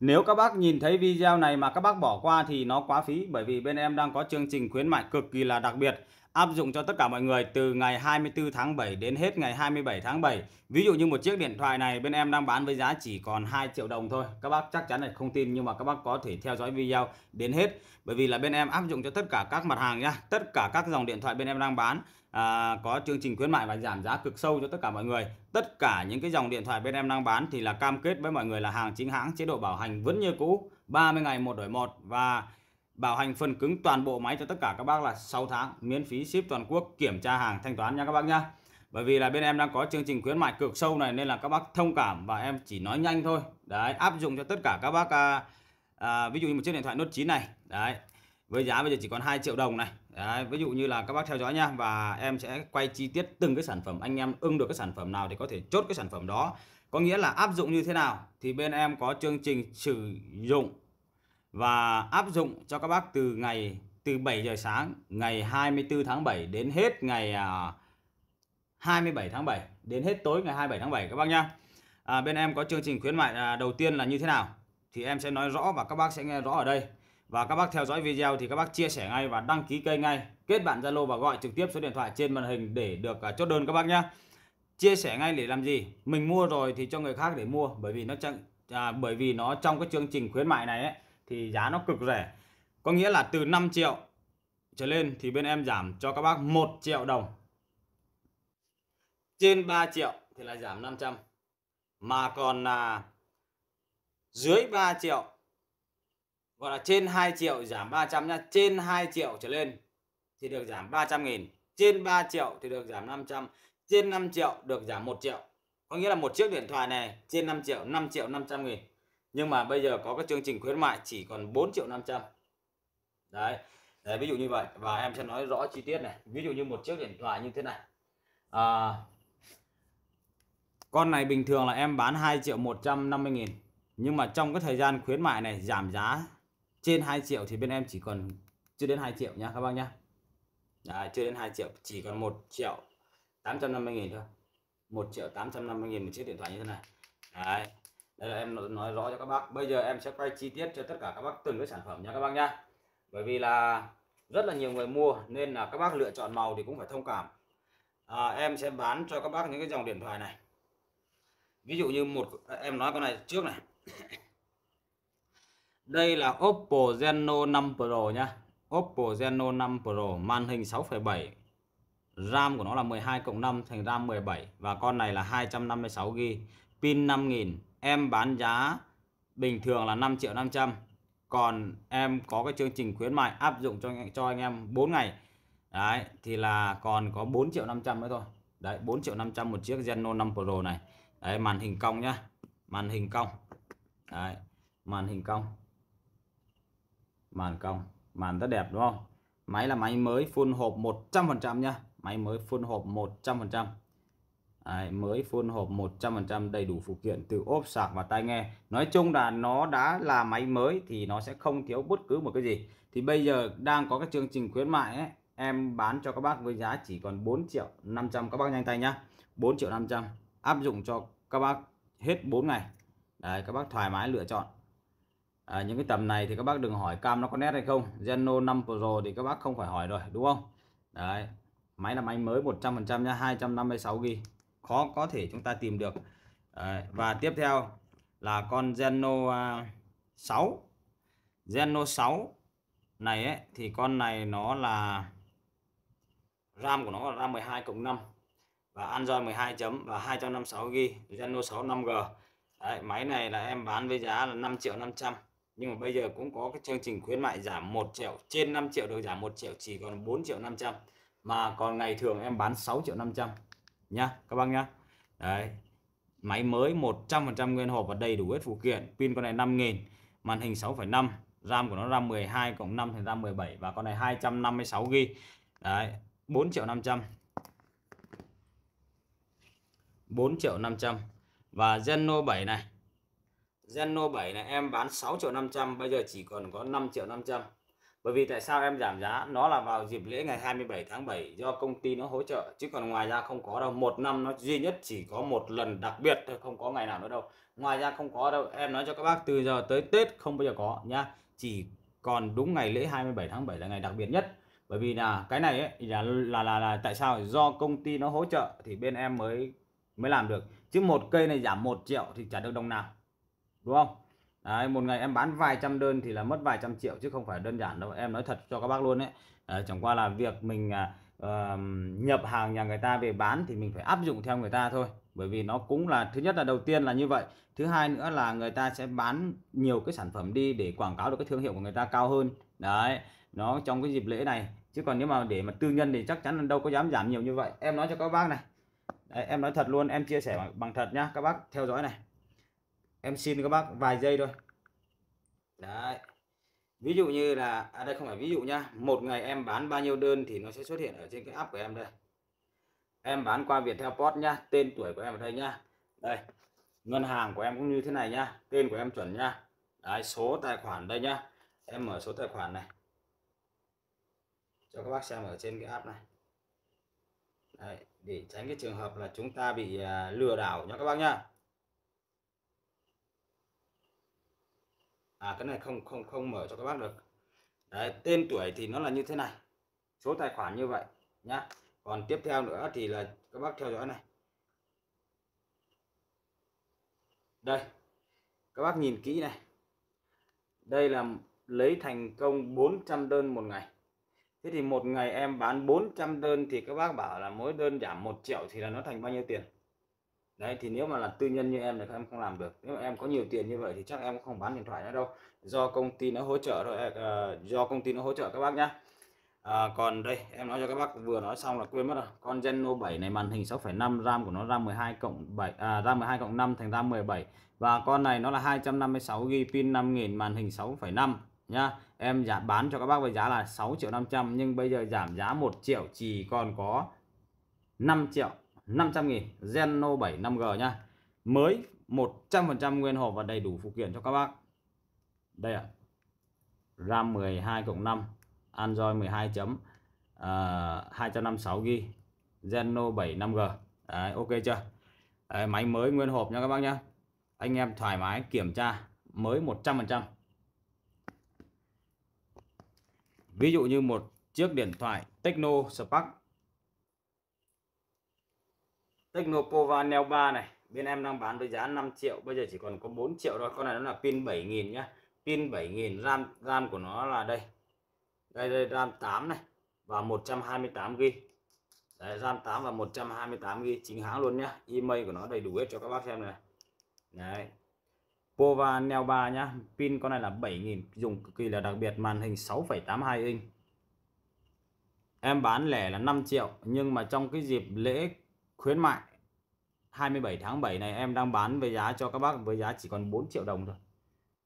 Nếu các bác nhìn thấy video này mà các bác bỏ qua thì nó quá phí bởi vì bên em đang có chương trình khuyến mại cực kỳ là đặc biệt áp dụng cho tất cả mọi người từ ngày 24 tháng 7 đến hết ngày 27 tháng 7. Ví dụ như một chiếc điện thoại này bên em đang bán với giá chỉ còn 2 triệu đồng thôi. Các bác chắc chắn là không tin nhưng mà các bác có thể theo dõi video đến hết. Bởi vì là bên em áp dụng cho tất cả các mặt hàng nhá, tất cả các dòng điện thoại bên em đang bán à, có chương trình khuyến mại và giảm giá cực sâu cho tất cả mọi người. Tất cả những cái dòng điện thoại bên em đang bán thì là cam kết với mọi người là hàng chính hãng, chế độ bảo hành vẫn như cũ, 30 ngày một đổi một và bảo hành phần cứng toàn bộ máy cho tất cả các bác là 6 tháng, miễn phí ship toàn quốc, kiểm tra hàng, thanh toán nha các bác nhá. Bởi vì là bên em đang có chương trình khuyến mại cực sâu này nên là các bác thông cảm và em chỉ nói nhanh thôi. Đấy, áp dụng cho tất cả các bác à, à, ví dụ như một chiếc điện thoại Note 9 này. Đấy. Với giá bây giờ chỉ còn 2 triệu đồng này Đấy, ví dụ như là các bác theo dõi nha và em sẽ quay chi tiết từng cái sản phẩm anh em ưng được cái sản phẩm nào thì có thể chốt cái sản phẩm đó có nghĩa là áp dụng như thế nào thì bên em có chương trình sử dụng và áp dụng cho các bác từ ngày từ 7 giờ sáng ngày 24 tháng 7 đến hết ngày 27 à, tháng 7 đến hết tối ngày 27 tháng 7 các bác nha. à, bên em có chương trình khuyến mại à, đầu tiên là như thế nào thì em sẽ nói rõ và các bác sẽ nghe rõ ở đây và các bác theo dõi video thì các bác chia sẻ ngay và đăng ký kênh ngay kết bạn Zalo và gọi trực tiếp số điện thoại trên màn hình để được à, chốt đơn các bác nhé chia sẻ ngay để làm gì mình mua rồi thì cho người khác để mua bởi vì nó chẳng à, bởi vì nó trong cái chương trình khuyến mại này ấy, thì giá nó cực rẻ có nghĩa là từ 5 triệu trở lên thì bên em giảm cho các bác 1 triệu đồng trên 3 triệu thì là giảm 500 mà còn là dưới 3 triệu gọi là trên 2 triệu giảm 300 nhá trên 2 triệu trở lên thì được giảm 300 nghìn trên 3 triệu thì được giảm 500 trên 5 triệu được giảm 1 triệu có nghĩa là một chiếc điện thoại này trên 5 triệu 5 triệu 500 nghìn nhưng mà bây giờ có các chương trình khuyến mại chỉ còn 4 triệu 500 đấy Đấy, ví dụ như vậy và em sẽ nói rõ chi tiết này ví dụ như một chiếc điện thoại như thế này à, con này bình thường là em bán 2 triệu 150 nghìn nhưng mà trong cái thời gian khuyến mại này giảm giá trên 2 triệu thì bên em chỉ còn chưa đến 2 triệu nha các bác nhá Đấy, chưa đến 2 triệu chỉ còn 1 triệu 850 nghìn thôi 1 triệu 850 nghìn một chiếc điện thoại như thế này Đấy. đây là em nói rõ cho các bác bây giờ em sẽ quay chi tiết cho tất cả các bác từng cái sản phẩm nha các bác nhá bởi vì là rất là nhiều người mua nên là các bác lựa chọn màu thì cũng phải thông cảm à, em sẽ bán cho các bác những cái dòng điện thoại này ví dụ như một em nói con này trước này đây là Oppo Reno 5 Pro nhá. Oppo Reno 5 Pro màn hình 6,7. RAM của nó là 12 cộng 5 thành RAM 17 và con này là 256GB, pin 5000. Em bán giá bình thường là 5 triệu 500. Còn em có cái chương trình khuyến mại áp dụng cho cho anh em 4 ngày. Đấy thì là còn có 4 triệu 500 nữa thôi. Đấy 4 triệu 500 một chiếc Reno 5 Pro này. Đấy màn hình cong nhá. Màn hình cong. Đấy, màn hình cong màn cong màn rất đẹp đúng không máy là máy mới full hộp 100% nhá máy mới full hộp 100% Đấy, mới full hộp 100% đầy đủ phụ kiện từ ốp sạc và tai nghe nói chung là nó đã là máy mới thì nó sẽ không thiếu bất cứ một cái gì thì bây giờ đang có cái chương trình khuyến mại ấy, em bán cho các bác với giá chỉ còn 4 triệu 500 các bác nhanh tay nhá 4 triệu 500 áp dụng cho các bác hết 4 ngày Đấy, các bác thoải mái lựa chọn à, những cái tầm này thì các bác đừng hỏi cam nó có nét hay không Geno 5 Pro thì các bác không phải hỏi rồi đúng không đấy máy là máy mới 100% nhá 256GB khó có thể chúng ta tìm được đấy. và tiếp theo là con Geno 6 à, Geno 6 này ấy, thì con này nó là RAM của nó là RAM 12 cộng 5 và Android 12 chấm và 256GB Geno 6 5G Đấy, máy này là em bán với giá là 5 triệu 500 nhưng mà bây giờ cũng có cái chương trình khuyến mại giảm 1 triệu trên 5 triệu được giảm 1 triệu chỉ còn 4 triệu 500 mà còn ngày thường em bán 6 triệu 500 nhá các bác nhá đấy máy mới 100% nguyên hộp và đầy đủ hết phụ kiện pin con này 5.000 màn hình 6,5 RAM của nó RAM 12 cộng 5 thì ra 17 và con này 256 GB đấy 4 triệu 500 4 triệu 500 và Zeno 7 này Zeno 7 này em bán 6 triệu 500 bây giờ chỉ còn có 5 triệu 500 bởi vì tại sao em giảm giá nó là vào dịp lễ ngày 27 tháng 7 do công ty nó hỗ trợ chứ còn ngoài ra không có đâu một năm nó duy nhất chỉ có một lần đặc biệt thôi không có ngày nào nữa đâu ngoài ra không có đâu em nói cho các bác từ giờ tới Tết không bao giờ có nhá chỉ còn đúng ngày lễ 27 tháng 7 là ngày đặc biệt nhất bởi vì là cái này ấy, là, là là là tại sao do công ty nó hỗ trợ thì bên em mới mới làm được chứ một cây này giảm một triệu thì trả được đồng nào đúng không Đấy, một ngày em bán vài trăm đơn thì là mất vài trăm triệu chứ không phải đơn giản đâu em nói thật cho các bác luôn đấy à, chẳng qua là việc mình à, uh, nhập hàng nhà người ta về bán thì mình phải áp dụng theo người ta thôi bởi vì nó cũng là thứ nhất là đầu tiên là như vậy thứ hai nữa là người ta sẽ bán nhiều cái sản phẩm đi để quảng cáo được cái thương hiệu của người ta cao hơn đấy nó trong cái dịp lễ này chứ còn nếu mà để mà tư nhân thì chắc chắn là đâu có dám giảm nhiều như vậy em nói cho các bác này đấy, em nói thật luôn em chia sẻ bằng, bằng thật nhá các bác theo dõi này em xin các bác vài giây thôi đấy ví dụ như là à đây không phải ví dụ nhá một ngày em bán bao nhiêu đơn thì nó sẽ xuất hiện ở trên cái app của em đây em bán qua Viettel Post nhá tên tuổi của em ở đây nhá đây ngân hàng của em cũng như thế này nhá tên của em chuẩn nhá đấy số tài khoản đây nhá em mở số tài khoản này cho các bác xem ở trên cái app này đấy, để tránh cái trường hợp là chúng ta bị à, lừa đảo nhá các bác nhá à cái này không không không mở cho các bác được đấy tên tuổi thì nó là như thế này số tài khoản như vậy nhá còn tiếp theo nữa thì là các bác theo dõi này đây các bác nhìn kỹ này đây là lấy thành công 400 đơn một ngày thế thì một ngày em bán 400 đơn thì các bác bảo là mỗi đơn giảm 1 triệu thì là nó thành bao nhiêu tiền đấy thì nếu mà là tư nhân như em thì em không làm được nếu mà em có nhiều tiền như vậy thì chắc em cũng không bán điện thoại nữa đâu do công ty nó hỗ trợ thôi à, à do công ty nó hỗ trợ các bác nhá à, còn đây em nói cho các bác vừa nói xong là quên mất rồi con Zeno 7 này màn hình 6,5 RAM của nó RAM 12 cộng 7 à, RAM 12 cộng 5 thành RAM 17 và con này nó là 256 GB pin 5000 màn hình 6,5 nhá em giảm bán cho các bác với giá là 6 triệu 500 nhưng bây giờ giảm giá 1 triệu chỉ còn có 5 triệu 500 nghìn Geno 7 5G nha mới 100% nguyên hộp và đầy đủ phụ kiện cho các bác đây ạ à. RAM 12 cộng 5 Android 12 chấm uh, 256GB Geno 7 5G Đấy, ok chưa Đấy, máy mới nguyên hộp nha các bác nhé anh em thoải mái kiểm tra mới 100% ví dụ như một chiếc điện thoại Techno Spark Technopova Neo 3 này bên em đang bán với giá 5 triệu bây giờ chỉ còn có 4 triệu thôi con này nó là pin 7000 nhá pin 7000 RAM RAM của nó là đây đây đây RAM 8 này và 128 GB Đấy, RAM 8 và 128 GB chính hãng luôn nhá email của nó đầy đủ hết cho các bác xem này đấy Pova Neo 3 nhá pin con này là 7000 dùng cực kỳ là đặc biệt màn hình 6,82 inch em bán lẻ là 5 triệu nhưng mà trong cái dịp lễ khuyến mại 27 tháng 7 này em đang bán với giá cho các bác với giá chỉ còn 4 triệu đồng thôi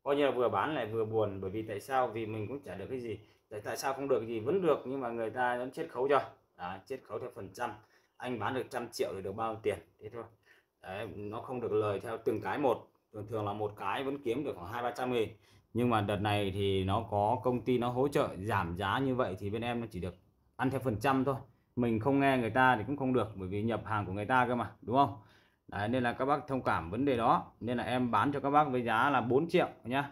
coi như là vừa bán lại vừa buồn bởi vì tại sao vì mình cũng trả được cái gì tại tại sao không được gì vẫn được nhưng mà người ta vẫn chết khấu cho à, chiết khấu theo phần trăm anh bán được trăm triệu thì được bao nhiêu tiền thế thôi Đấy, nó không được lời theo từng cái một thường thường là một cái vẫn kiếm được khoảng hai ba trăm nghìn nhưng mà đợt này thì nó có công ty nó hỗ trợ giảm giá như vậy thì bên em nó chỉ được ăn theo phần trăm thôi mình không nghe người ta thì cũng không được bởi vì nhập hàng của người ta cơ mà đúng không Đấy, nên là các bác thông cảm vấn đề đó nên là em bán cho các bác với giá là 4 triệu nhá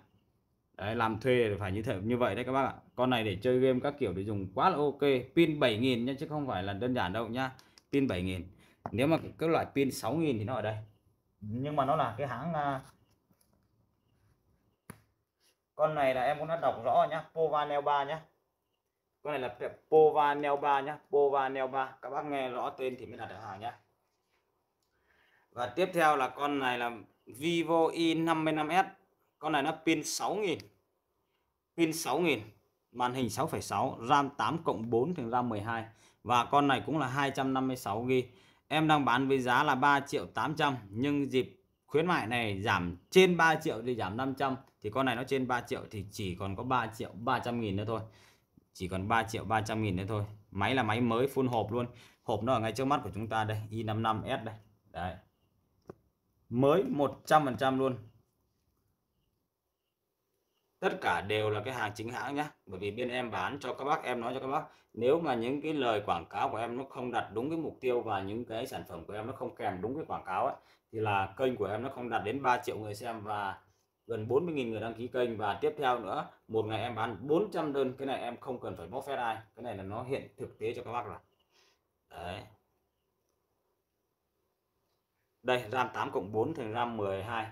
đấy, làm thuê phải như thế như vậy đấy các bác ạ con này để chơi game các kiểu để dùng quá là ok pin 7.000 nhé chứ không phải là đơn giản đâu nhá pin 7.000 nếu mà các loại pin 6.000 thì nó ở đây nhưng mà nó là cái hãng à, con này là em cũng đã đọc rõ nhá Povanel 3 nhá con này là Povanel 3 nhá Povanel 3 các bác nghe rõ tên thì mới đặt được hàng nhá và tiếp theo là con này là Vivo i55s con này nó pin 6000 pin 6000 màn hình 6,6 RAM 8 cộng 4 thành RAM 12 và con này cũng là 256GB em đang bán với giá là 3 triệu 800 nhưng dịp khuyến mại này giảm trên 3 triệu thì giảm 500 thì con này nó trên 3 triệu thì chỉ còn có 3 triệu 300 nghìn nữa thôi chỉ còn 3 triệu 300 nghìn nữa thôi máy là máy mới full hộp luôn hộp nó ở ngay trước mắt của chúng ta đây i55s đây đấy mới 100% luôn tất cả đều là cái hàng chính hãng nhé bởi vì bên em bán cho các bác em nói cho các bác nếu mà những cái lời quảng cáo của em nó không đặt đúng cái mục tiêu và những cái sản phẩm của em nó không kèm đúng cái quảng cáo ấy, thì là kênh của em nó không đạt đến 3 triệu người xem và gần 40.000 người đăng ký kênh và tiếp theo nữa một ngày em bán 400 đơn cái này em không cần phải bóp phép ai cái này là nó hiện thực tế cho các bác rồi đấy đây RAM 8 cộng 4 thành RAM 12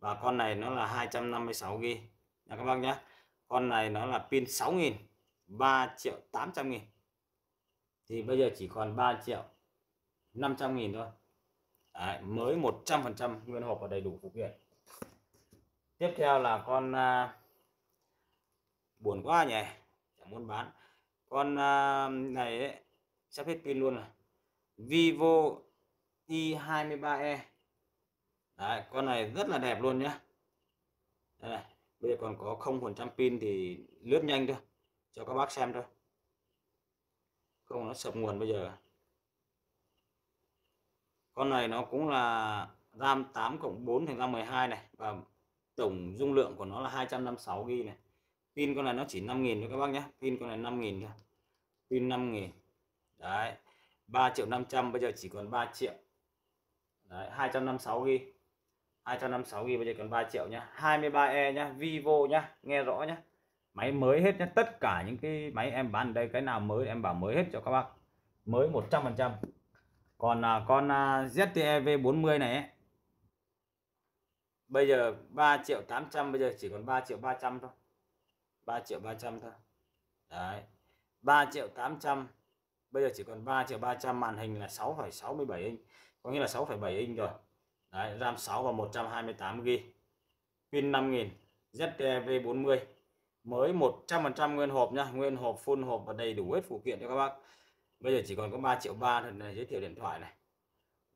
và con này nó là 256 GB nha các bác nhé con này nó là pin 6.000 3 triệu 800 nghìn thì bây giờ chỉ còn 3 triệu 500 nghìn thôi Đấy, mới 100% nguyên hộp và đầy đủ phụ kiện tiếp theo là con à, buồn quá nhỉ chẳng muốn bán con à, này ấy, sắp hết pin luôn rồi Vivo I23E Đấy, con này rất là đẹp luôn nhé. Đây này, bây giờ còn có 0% pin thì lướt nhanh thôi cho các bác xem thôi không nó sập nguồn bây giờ con này nó cũng là RAM 8 cộng 4 thành ra 12 này và tổng dung lượng của nó là 256 GB này pin con này nó chỉ 5.000 thôi các bác nhé pin con này 5.000 thôi pin 5.000 đấy 3 triệu 500 bây giờ chỉ còn 3 triệu Đấy, 256 GB. 256 GB bây giờ còn 3 triệu nhá. 23E nhá, Vivo nhá, nghe rõ nhá. Máy mới hết nhá, tất cả những cái máy em bán đây cái nào mới em bảo mới hết cho các bác. Mới 100%. Còn à, con à, ZTE V40 này ấy, bây giờ 3 triệu 800 bây giờ chỉ còn 3 triệu 300 thôi 3 triệu 300 thôi đấy 3 triệu 800 bây giờ chỉ còn 3 triệu 300 màn hình là 6,67 inch có nghĩa là 6,7 inch rồi Đấy, RAM 6 và 128 GB pin 5000 ZTEV40 mới 100% nguyên hộp nha nguyên hộp full hộp và đầy đủ hết phụ kiện cho các bác bây giờ chỉ còn có 3 triệu ba thôi này giới thiệu điện thoại này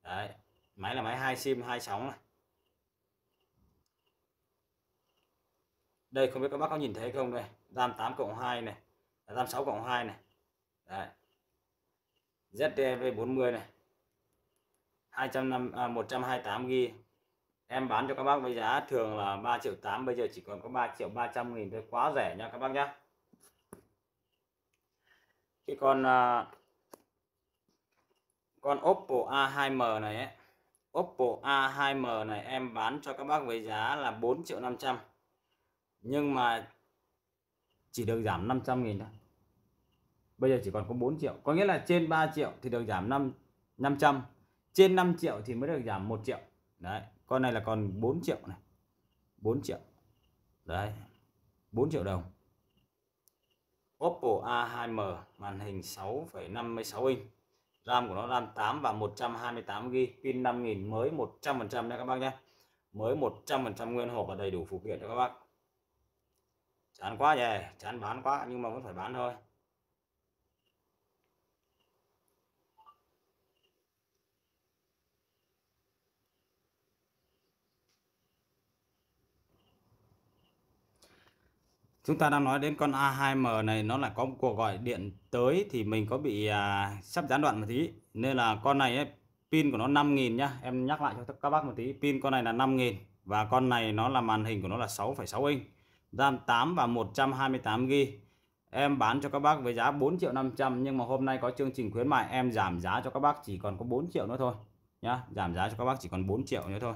Đấy, máy là máy hai sim hai sóng này đây không biết các bác có nhìn thấy không đây RAM 8 cộng 2 này RAM 6 cộng 2 này Đấy. ZTV40 e này 205 à, 128 GB em bán cho các bác với giá thường là 3 triệu 8 bây giờ chỉ còn có 3 triệu 300 nghìn thôi quá rẻ nha các bác nhé. cái con à, con Oppo A2M này ấy, Oppo A2M này em bán cho các bác với giá là 4 triệu 500 nhưng mà chỉ được giảm 500 nghìn thôi bây giờ chỉ còn có 4 triệu có nghĩa là trên 3 triệu thì được giảm 5 500 trên 5 triệu thì mới được giảm 1 triệu đấy con này là còn 4 triệu này 4 triệu đấy 4 triệu đồng Oppo A2M màn hình 6,56 inch RAM của nó RAM 8 và 128GB pin 5000 mới 100% nha các bác nhé mới 100% nguyên hộp và đầy đủ phụ kiện cho các bác chán quá nhỉ chán bán quá nhưng mà vẫn phải bán thôi chúng ta đang nói đến con A2M này nó lại có một cuộc gọi điện tới thì mình có bị à, sắp gián đoạn một tí nên là con này ấy, pin của nó 5.000 nhá em nhắc lại cho các bác một tí pin con này là 5.000 và con này nó là màn hình của nó là 6,6 inch RAM 8 và 128GB em bán cho các bác với giá 4 triệu 500 nhưng mà hôm nay có chương trình khuyến mại em giảm giá cho các bác chỉ còn có 4 triệu nữa thôi nhá giảm giá cho các bác chỉ còn 4 triệu nữa thôi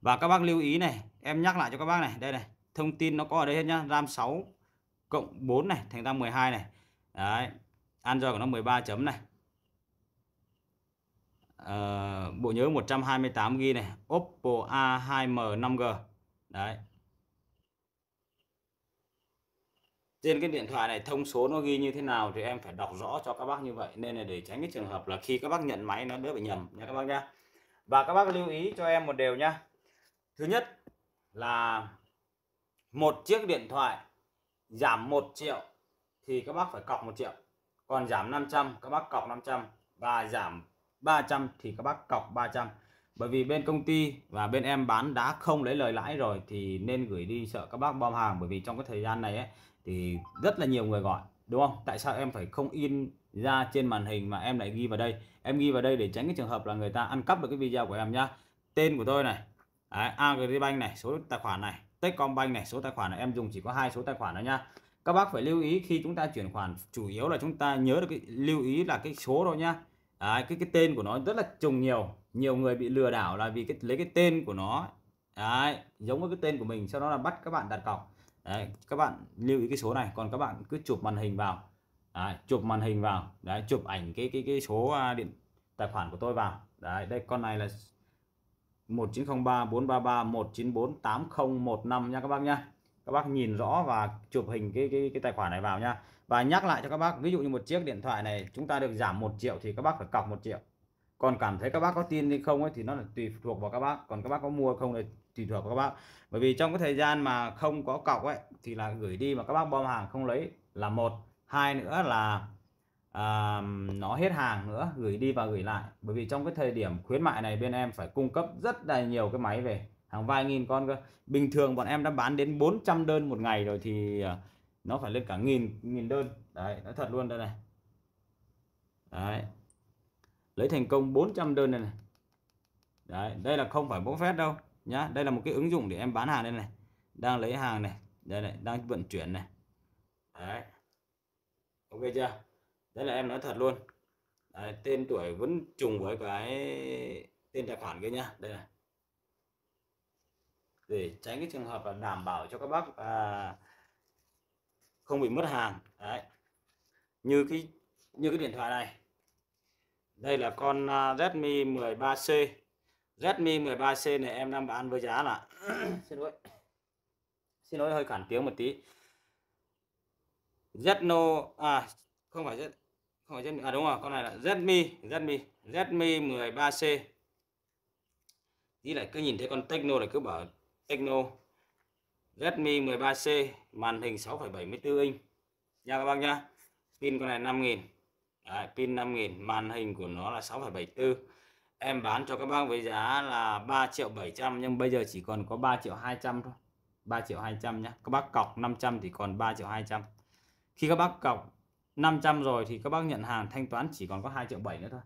và các bác lưu ý này em nhắc lại cho các bác này đây này thông tin nó có ở đây hết nhá RAM 6 cộng 4 này thành ra 12 này đấy Android của nó 13 chấm này ờ, bộ nhớ 128GB này Oppo A2M 5G đấy trên cái điện thoại này thông số nó ghi như thế nào thì em phải đọc rõ cho các bác như vậy nên là để tránh cái trường hợp là khi các bác nhận máy nó đỡ bị nhầm nha các bác nha và các bác lưu ý cho em một điều nhá, thứ nhất là một chiếc điện thoại giảm 1 triệu thì các bác phải cọc 1 triệu còn giảm 500 các bác cọc 500 và giảm 300 thì các bác cọc 300 bởi vì bên công ty và bên em bán đã không lấy lời lãi rồi thì nên gửi đi sợ các bác bom hàng bởi vì trong cái thời gian này ấy, thì rất là nhiều người gọi đúng không tại sao em phải không in ra trên màn hình mà em lại ghi vào đây em ghi vào đây để tránh cái trường hợp là người ta ăn cắp được cái video của em nhá tên của tôi này Đấy, Agribank này số tài khoản này Techcombank này số tài khoản này em dùng chỉ có hai số tài khoản đó nha các bác phải lưu ý khi chúng ta chuyển khoản chủ yếu là chúng ta nhớ được cái lưu ý là cái số đâu nhá à, cái cái tên của nó rất là trùng nhiều nhiều người bị lừa đảo là vì cái lấy cái tên của nó Đấy, giống với cái tên của mình sau đó là bắt các bạn đặt cọc Đấy, các bạn lưu ý cái số này còn các bạn cứ chụp màn hình vào Đấy, chụp màn hình vào Đấy, chụp ảnh cái cái cái số à, điện tài khoản của tôi vào Đấy, đây con này là 1903 433 194 8015 nha các bác nhá. Các bác nhìn rõ và chụp hình cái cái cái tài khoản này vào nha. Và nhắc lại cho các bác, ví dụ như một chiếc điện thoại này chúng ta được giảm 1 triệu thì các bác phải cọc 1 triệu. Còn cảm thấy các bác có tin hay không ấy thì nó là tùy thuộc vào các bác, còn các bác có mua không thì tùy thuộc vào các bác. Bởi vì trong cái thời gian mà không có cọc ấy thì là gửi đi mà các bác bom hàng không lấy là một, hai nữa là à, nó hết hàng nữa gửi đi và gửi lại bởi vì trong cái thời điểm khuyến mại này bên em phải cung cấp rất là nhiều cái máy về hàng vài nghìn con cơ bình thường bọn em đã bán đến 400 đơn một ngày rồi thì ờ, nó phải lên cả nghìn nghìn đơn đấy nói thật luôn đây này đấy lấy thành công 400 đơn này, này. đấy đây là không phải bốc phép đâu nhá đây là một cái ứng dụng để em bán hàng đây này đang lấy hàng này đây này đang vận chuyển này đấy ok chưa đấy là em nói thật luôn đấy, tên tuổi vẫn trùng với cái tên tài khoản kia nhá đây này để tránh cái trường hợp là đảm bảo cho các bác à, không bị mất hàng đấy như cái như cái điện thoại này đây là con à, Redmi 13C Redmi 13C này em đang bán với giá là xin lỗi xin lỗi hơi khản tiếng một tí Zeno à không phải Zeno không phải Redmi à đúng rồi con này là zmi zmi Redmi 13C đi lại cứ nhìn thấy con Techno này cứ bảo Techno Redmi 13C màn hình 6,74 inch nha các bác nhá pin con này 5.000 Đấy, pin 5.000 màn hình của nó là 6,74 em bán cho các bác với giá là 3 triệu 700 nhưng bây giờ chỉ còn có 3 triệu 200 thôi 3 triệu 200 nhá các bác cọc 500 thì còn 3 triệu 200 khi các bác cọc 500 rồi thì các bác nhận hàng thanh toán chỉ còn có 2 triệu 7 nữa thôi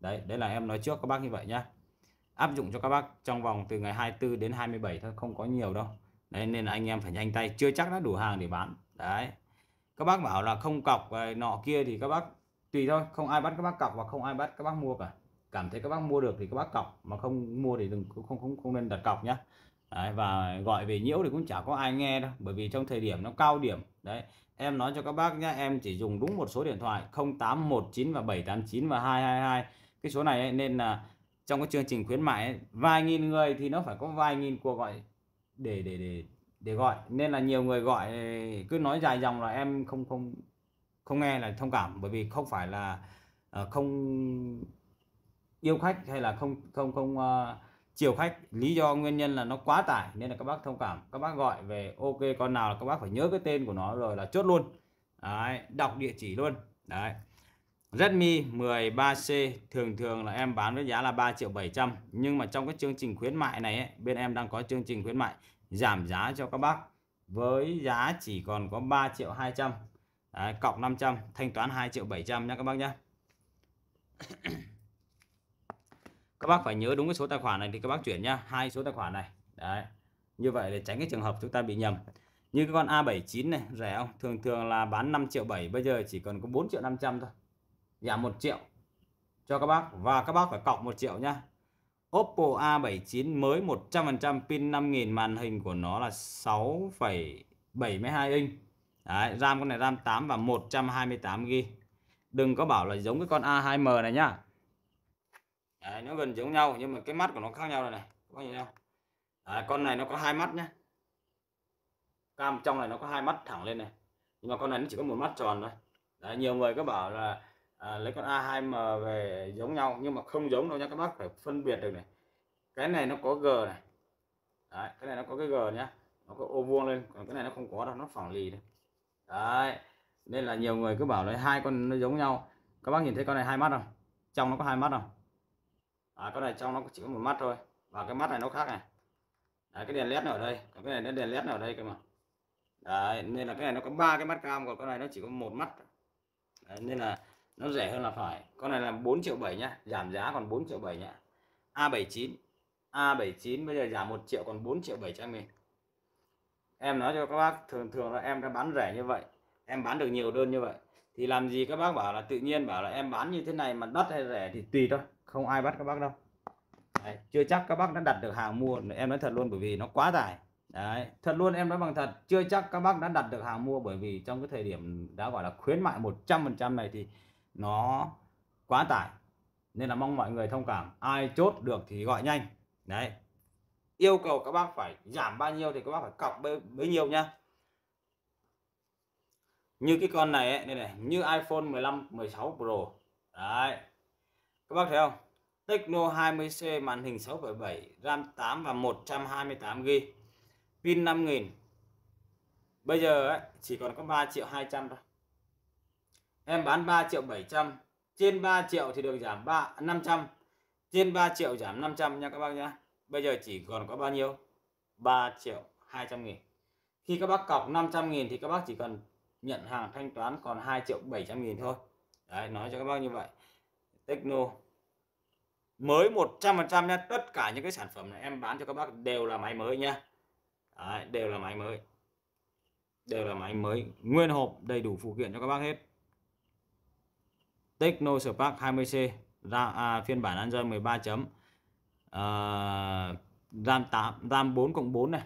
đấy đấy là em nói trước các bác như vậy nhá áp dụng cho các bác trong vòng từ ngày 24 đến 27 thôi không có nhiều đâu đấy nên là anh em phải nhanh tay chưa chắc đã đủ hàng để bán đấy các bác bảo là không cọc ờ, nọ kia thì các bác tùy thôi không ai bắt các bác cọc và không ai bắt các bác mua cả cảm thấy các bác mua được thì các bác cọc mà không mua thì đừng không không không nên đặt cọc nhá đấy, và gọi về nhiễu thì cũng chả có ai nghe đâu bởi vì trong thời điểm nó cao điểm đấy Em nói cho các bác nhé Em chỉ dùng đúng một số điện thoại 0819 và 789 và 222 Cái số này ấy, nên là Trong cái chương trình khuyến mại ấy, Vài nghìn người thì nó phải có vài nghìn cuộc gọi Để để để để gọi Nên là nhiều người gọi cứ nói dài dòng là em không không không nghe là thông cảm bởi vì không phải là ờ, không yêu khách hay là không không không uh, chiều khách lý do nguyên nhân là nó quá tải nên là các bác thông cảm các bác gọi về ok con nào là các bác phải nhớ cái tên của nó rồi là chốt luôn đấy, đọc địa chỉ luôn đấy Redmi 13C thường thường là em bán với giá là 3 triệu 700 nhưng mà trong cái chương trình khuyến mại này ấy, bên em đang có chương trình khuyến mại giảm giá cho các bác với giá chỉ còn có 3 triệu 200 đấy, cộng 500 thanh toán 2 triệu 700 nha các bác nhé các bác phải nhớ đúng cái số tài khoản này thì các bác chuyển nhá hai số tài khoản này đấy như vậy để tránh cái trường hợp chúng ta bị nhầm như cái con A79 này rẻ không thường thường là bán 5 triệu 7 bây giờ chỉ còn có 4 triệu 500 thôi giảm dạ, 1 triệu cho các bác và các bác phải cọc 1 triệu nhá Oppo A79 mới 100% pin 5000 màn hình của nó là 6,72 inch Đấy, RAM con này RAM 8 và 128GB đừng có bảo là giống cái con A2M này nhá đấy, nó gần giống nhau nhưng mà cái mắt của nó khác nhau này này có nhìn không đấy, con này nó có hai mắt nhé cam trong này nó có hai mắt thẳng lên này nhưng mà con này nó chỉ có một mắt tròn thôi đấy, nhiều người cứ bảo là à, lấy con A2M về giống nhau nhưng mà không giống đâu nha các bác phải phân biệt được này cái này nó có G này đấy, cái này nó có cái G nhá nó có ô vuông lên còn cái này nó không có đâu nó phẳng lì đấy, đấy. nên là nhiều người cứ bảo là hai con nó giống nhau các bác nhìn thấy con này hai mắt không trong nó có hai mắt không à, con này trong nó chỉ có một mắt thôi và cái mắt này nó khác này đấy, cái đèn led này ở đây cái này nó đèn led này ở đây cơ mà đấy, nên là cái này nó có ba cái mắt cam còn con này nó chỉ có một mắt đấy, nên là nó rẻ hơn là phải con này là 4 triệu 7 nhá giảm giá còn 4 triệu 7 nhá A79 A79 bây giờ giảm 1 triệu còn 4 triệu 7 cho em em nói cho các bác thường thường là em đã bán rẻ như vậy em bán được nhiều đơn như vậy thì làm gì các bác bảo là tự nhiên bảo là em bán như thế này mà đắt hay rẻ thì tùy thôi không ai bắt các bác đâu đấy, chưa chắc các bác đã đặt được hàng mua em nói thật luôn bởi vì nó quá tải đấy thật luôn em nói bằng thật chưa chắc các bác đã đặt được hàng mua bởi vì trong cái thời điểm đã gọi là khuyến mại 100% này thì nó quá tải nên là mong mọi người thông cảm ai chốt được thì gọi nhanh đấy yêu cầu các bác phải giảm bao nhiêu thì các bác phải cọc bấy, bấy nhiêu nhá như cái con này ấy, này, này như iPhone 15 16 Pro đấy các bác thấy không Tecno 20C màn hình 6.7 RAM 8 và 128GB pin 5000 bây giờ ấy, chỉ còn có 3 triệu 200 thôi em bán 3 triệu 700 trên 3 triệu thì được giảm 3 500 trên 3 triệu giảm 500 nha các bác nhé. bây giờ chỉ còn có bao nhiêu 3 triệu 200 nghìn khi các bác cọc 500 nghìn thì các bác chỉ cần nhận hàng thanh toán còn 2 triệu 700 nghìn thôi đấy nói cho các bác như vậy Techno mới 100% nha tất cả những cái sản phẩm này em bán cho các bác đều là máy mới nha Đấy, đều là máy mới đều là máy mới nguyên hộp đầy đủ phụ kiện cho các bác hết Techno Spark 20C ra à, phiên bản Android 13 chấm à, RAM 8 RAM 4 cộng 4 này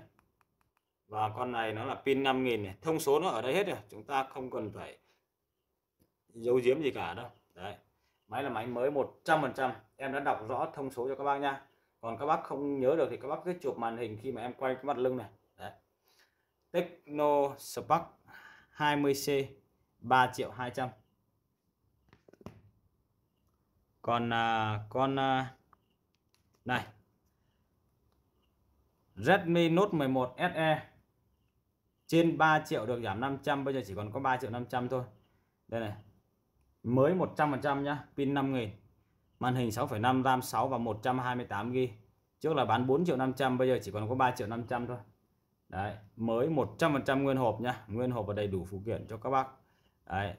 và con này nó là pin 5000 này thông số nó ở đây hết rồi chúng ta không cần phải giấu giếm gì cả đâu đấy máy là máy mới 100% em đã đọc rõ thông số cho các bác nha còn các bác không nhớ được thì các bác cứ chụp màn hình khi mà em quay cái mặt lưng này Đấy. Techno Spark 20C 3 triệu 200 còn à, con à, này Redmi Note 11 SE trên 3 triệu được giảm 500 bây giờ chỉ còn có 3 triệu 500 thôi đây này mới 100% nhá pin 5000 màn hình 6,5 RAM 6 và 128GB trước là bán 4 triệu 500 bây giờ chỉ còn có 3 triệu 500 thôi đấy mới 100% nguyên hộp nhá, nguyên hộp và đầy đủ phụ kiện cho các bác đấy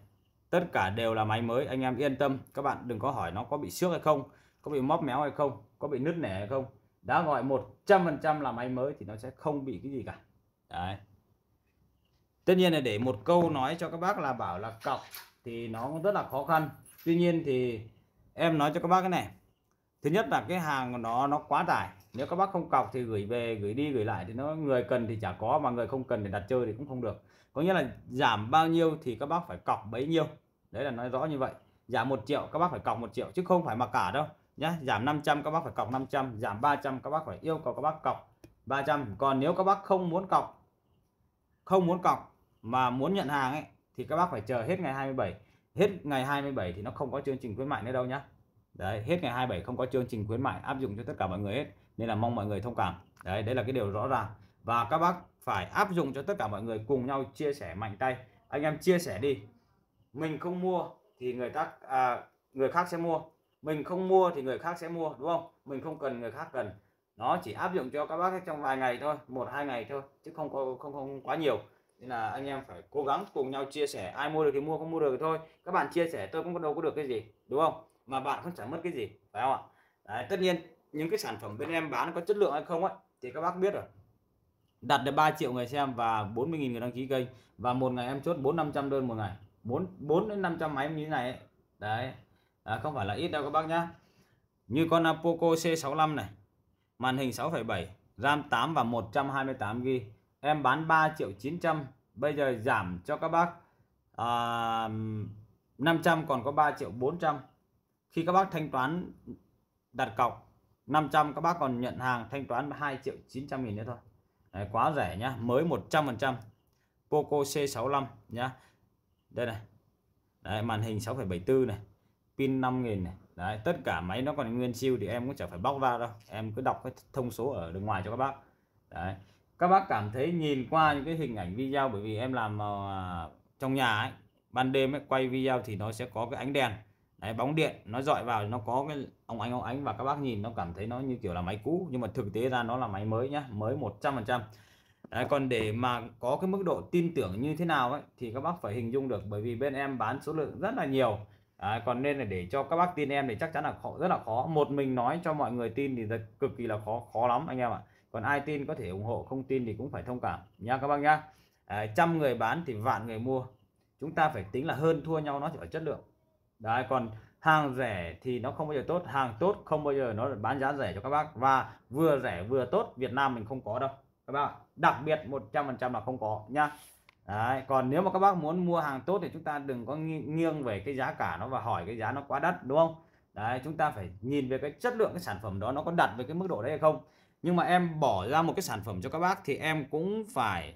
tất cả đều là máy mới anh em yên tâm các bạn đừng có hỏi nó có bị xước hay không có bị móp méo hay không có bị nứt nẻ hay không đã gọi 100% là máy mới thì nó sẽ không bị cái gì cả đấy tất nhiên là để một câu nói cho các bác là bảo là cọc thì nó cũng rất là khó khăn tuy nhiên thì em nói cho các bác cái này thứ nhất là cái hàng của nó nó quá tải nếu các bác không cọc thì gửi về gửi đi gửi lại thì nó người cần thì chả có mà người không cần để đặt chơi thì cũng không được có nghĩa là giảm bao nhiêu thì các bác phải cọc bấy nhiêu đấy là nói rõ như vậy giảm 1 triệu các bác phải cọc 1 triệu chứ không phải mà cả đâu nhá giảm 500 các bác phải cọc 500 giảm 300 các bác phải yêu cầu các bác cọc 300 còn nếu các bác không muốn cọc không muốn cọc mà muốn nhận hàng ấy thì các bác phải chờ hết ngày 27 hết ngày 27 thì nó không có chương trình khuyến mại nữa đâu nhá đấy hết ngày 27 không có chương trình khuyến mại áp dụng cho tất cả mọi người hết nên là mong mọi người thông cảm đấy đấy là cái điều rõ ràng và các bác phải áp dụng cho tất cả mọi người cùng nhau chia sẻ mạnh tay anh em chia sẻ đi mình không mua thì người khác à, người khác sẽ mua mình không mua thì người khác sẽ mua đúng không mình không cần người khác cần nó chỉ áp dụng cho các bác trong vài ngày thôi một hai ngày thôi chứ không có không, không quá nhiều nên là anh em phải cố gắng cùng nhau chia sẻ ai mua được thì mua không mua được thì thôi các bạn chia sẻ tôi cũng đâu có được cái gì đúng không mà bạn cũng chẳng mất cái gì phải không ạ Đấy, tất nhiên những cái sản phẩm bên em bán có chất lượng hay không ấy thì các bác biết rồi đặt được 3 triệu người xem và 40.000 người đăng ký kênh và một ngày em chốt 4 500 đơn một ngày 4 4 đến 500 máy như thế này ấy. đấy à, không phải là ít đâu các bác nhá như con Poco C65 này màn hình 6,7 RAM 8 và 128 GB em bán 3 triệu 900 bây giờ giảm cho các bác à, 500 còn có 3 triệu 400 khi các bác thanh toán đặt cọc 500 các bác còn nhận hàng thanh toán 2 triệu 900 nghìn nữa thôi Đấy, quá rẻ nhá mới 100% Poco C65 nhá đây này Đấy, màn hình 6,74 này pin 5000 này Đấy, tất cả máy nó còn nguyên siêu thì em cũng chẳng phải bóc ra đâu em cứ đọc cái thông số ở đường ngoài cho các bác Đấy các bác cảm thấy nhìn qua những cái hình ảnh video bởi vì em làm uh, trong nhà ấy ban đêm ấy, quay video thì nó sẽ có cái ánh đèn Đấy, bóng điện nó dọi vào nó có cái ông ánh ông ánh và các bác nhìn nó cảm thấy nó như kiểu là máy cũ nhưng mà thực tế ra nó là máy mới nhá mới 100 phần trăm còn để mà có cái mức độ tin tưởng như thế nào ấy thì các bác phải hình dung được bởi vì bên em bán số lượng rất là nhiều Đấy, còn nên là để cho các bác tin em thì chắc chắn là khó rất là khó một mình nói cho mọi người tin thì cực kỳ là khó khó lắm anh em ạ còn ai tin có thể ủng hộ không tin thì cũng phải thông cảm nha các bác nhá à, trăm người bán thì vạn người mua chúng ta phải tính là hơn thua nhau nó chỉ ở chất lượng đấy còn hàng rẻ thì nó không bao giờ tốt hàng tốt không bao giờ nó bán giá rẻ cho các bác và vừa rẻ vừa tốt Việt Nam mình không có đâu các bác đặc biệt 100% là không có nha Đấy, còn nếu mà các bác muốn mua hàng tốt thì chúng ta đừng có nghiêng về cái giá cả nó và hỏi cái giá nó quá đắt đúng không? Đấy, chúng ta phải nhìn về cái chất lượng cái sản phẩm đó nó có đặt về cái mức độ đấy hay không? nhưng mà em bỏ ra một cái sản phẩm cho các bác thì em cũng phải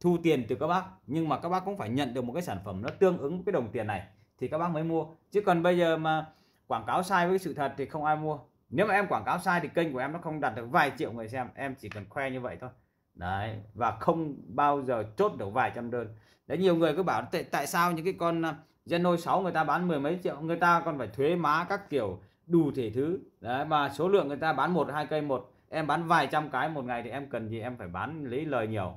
thu tiền từ các bác nhưng mà các bác cũng phải nhận được một cái sản phẩm nó tương ứng với cái đồng tiền này thì các bác mới mua chứ còn bây giờ mà quảng cáo sai với sự thật thì không ai mua nếu mà em quảng cáo sai thì kênh của em nó không đạt được vài triệu người xem em chỉ cần khoe như vậy thôi đấy và không bao giờ chốt được vài trăm đơn đấy nhiều người cứ bảo tại, tại sao những cái con Zeno à, 6 người ta bán mười mấy triệu người ta còn phải thuế má các kiểu đủ thể thứ đấy mà số lượng người ta bán một hai cây một em bán vài trăm cái một ngày thì em cần gì em phải bán lấy lời nhiều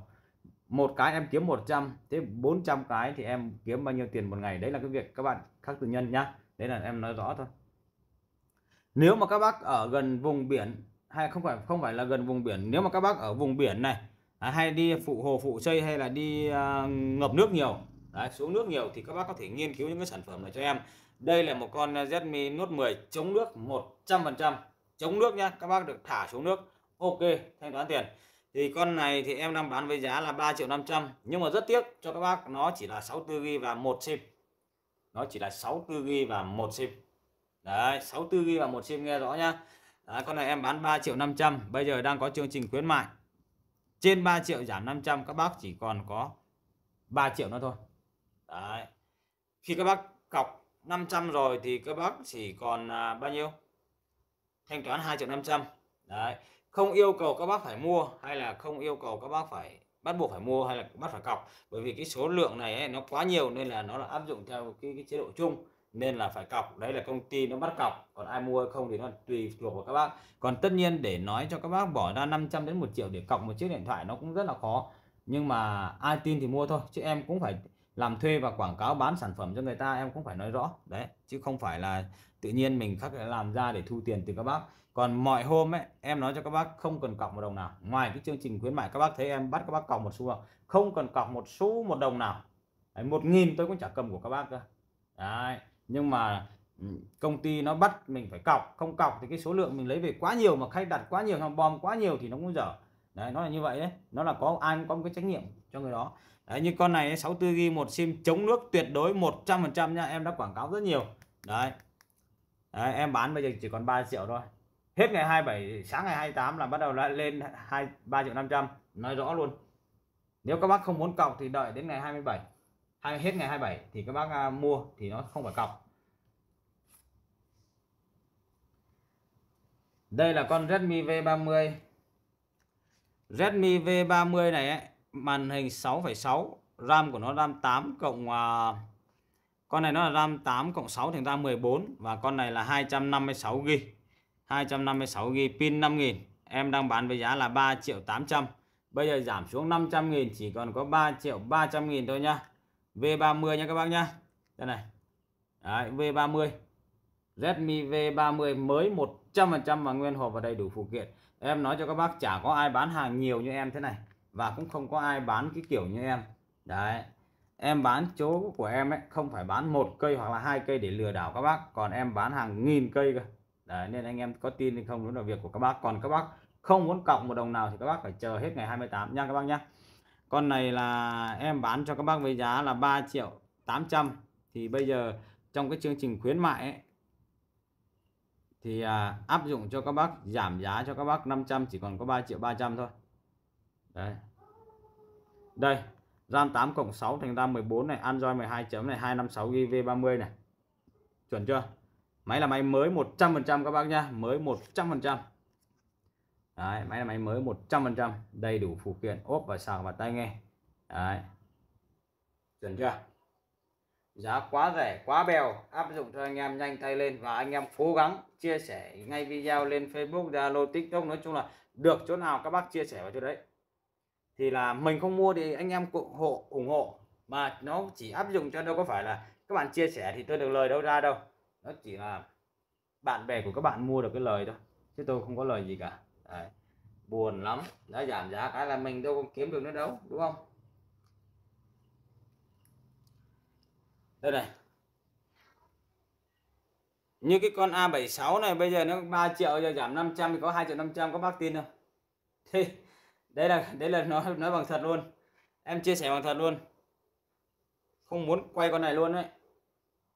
một cái em kiếm 100 thế 400 cái thì em kiếm bao nhiêu tiền một ngày đấy là cái việc các bạn khác tự nhân nhá đấy là em nói rõ thôi nếu mà các bác ở gần vùng biển hay không phải không phải là gần vùng biển nếu mà các bác ở vùng biển này à, hay đi phụ hồ phụ xây hay là đi uh, ngập nước nhiều đấy, xuống nước nhiều thì các bác có thể nghiên cứu những cái sản phẩm này cho em đây là một con Redmi Note 10 chống nước 100% chống nước nha các bác được thả xuống nước ok thanh toán tiền thì con này thì em đang bán với giá là 3 triệu 500 nhưng mà rất tiếc cho các bác nó chỉ là 64GB và một sim nó chỉ là 64GB và một sim đấy 64GB và một sim nghe rõ nhá đấy, con này em bán 3 triệu 500 bây giờ đang có chương trình khuyến mại trên 3 triệu giảm 500 các bác chỉ còn có 3 triệu nữa thôi đấy khi các bác cọc 500 rồi thì các bác chỉ còn à, bao nhiêu thanh toán 2 triệu 500 đấy không yêu cầu các bác phải mua hay là không yêu cầu các bác phải bắt buộc phải mua hay là bắt phải cọc bởi vì cái số lượng này ấy, nó quá nhiều nên là nó là áp dụng theo cái, cái chế độ chung nên là phải cọc đấy là công ty nó bắt cọc còn ai mua hay không thì nó tùy thuộc vào các bác còn tất nhiên để nói cho các bác bỏ ra 500 đến 1 triệu để cọc một chiếc điện thoại nó cũng rất là khó nhưng mà ai tin thì mua thôi chứ em cũng phải làm thuê và quảng cáo bán sản phẩm cho người ta em cũng phải nói rõ đấy chứ không phải là tự nhiên mình khắc làm ra để thu tiền từ các bác còn mọi hôm ấy em nói cho các bác không cần cọc một đồng nào ngoài cái chương trình khuyến mại các bác thấy em bắt các bác cọc một xu không không cần cọc một xu một đồng nào Đấy, một nghìn tôi cũng trả cầm của các bác cơ Đấy. nhưng mà ừ, công ty nó bắt mình phải cọc không cọc thì cái số lượng mình lấy về quá nhiều mà khách đặt quá nhiều hàng bom quá nhiều thì nó cũng dở đấy nó là như vậy đấy nó là có ai cũng có một cái trách nhiệm cho người đó đấy như con này 64 g một sim chống nước tuyệt đối 100% nha em đã quảng cáo rất nhiều đấy Đấy, em bán bây giờ chỉ còn 3 triệu thôi hết ngày 27 sáng ngày 28 là bắt đầu lại lên 2 3 triệu 500 nói rõ luôn nếu các bác không muốn cọc thì đợi đến ngày 27 hay hết ngày 27 thì các bác à, mua thì nó không phải cọc đây là con Redmi V30 Redmi V30 này ấy, màn hình 6,6 RAM của nó RAM 8 cộng uh, con này nó là RAM 8 cộng 6 thành ra 14 và con này là 256GB. 256GB pin 5000. Em đang bán với giá là 3 triệu 800. Bây giờ giảm xuống 500 nghìn chỉ còn có 3 triệu 300 nghìn thôi nhá. V30 nha các bác nhá. Đây này. Đấy, V30. Redmi V30 mới 100% và nguyên hộp và đầy đủ phụ kiện. Em nói cho các bác chả có ai bán hàng nhiều như em thế này và cũng không có ai bán cái kiểu như em. Đấy, em bán chỗ của em ấy không phải bán một cây hoặc là hai cây để lừa đảo các bác còn em bán hàng nghìn cây cơ đấy nên anh em có tin hay không đó là việc của các bác còn các bác không muốn cọc một đồng nào thì các bác phải chờ hết ngày 28 nha các bác nhé con này là em bán cho các bác với giá là 3 triệu 800 thì bây giờ trong cái chương trình khuyến mại ấy, thì à, áp dụng cho các bác giảm giá cho các bác 500 chỉ còn có 3 triệu 300 thôi đấy đây RAM 8 cộng 6 thành ra 14 này Android 12 chấm này 256GB V30 này chuẩn chưa máy là máy mới 100% các bác nha mới 100% Đấy, máy là máy mới 100% đầy đủ phụ kiện ốp và sạc và tai nghe Đấy. chuẩn chưa giá quá rẻ quá bèo áp dụng cho anh em nhanh tay lên và anh em cố gắng chia sẻ ngay video lên Facebook Zalo TikTok nói chung là được chỗ nào các bác chia sẻ vào chỗ đấy thì là mình không mua thì anh em ủng hộ ủng hộ mà nó chỉ áp dụng cho đâu có phải là các bạn chia sẻ thì tôi được lời đâu ra đâu nó chỉ là bạn bè của các bạn mua được cái lời thôi chứ tôi không có lời gì cả Đấy. buồn lắm đã giảm giá cái là mình đâu có kiếm được nữa đâu đúng không đây này như cái con A76 này bây giờ nó 3 triệu giờ giảm 500 thì có 2 triệu 500 có bác tin không thì đây là đây là nói nói bằng thật luôn em chia sẻ bằng thật luôn không muốn quay con này luôn đấy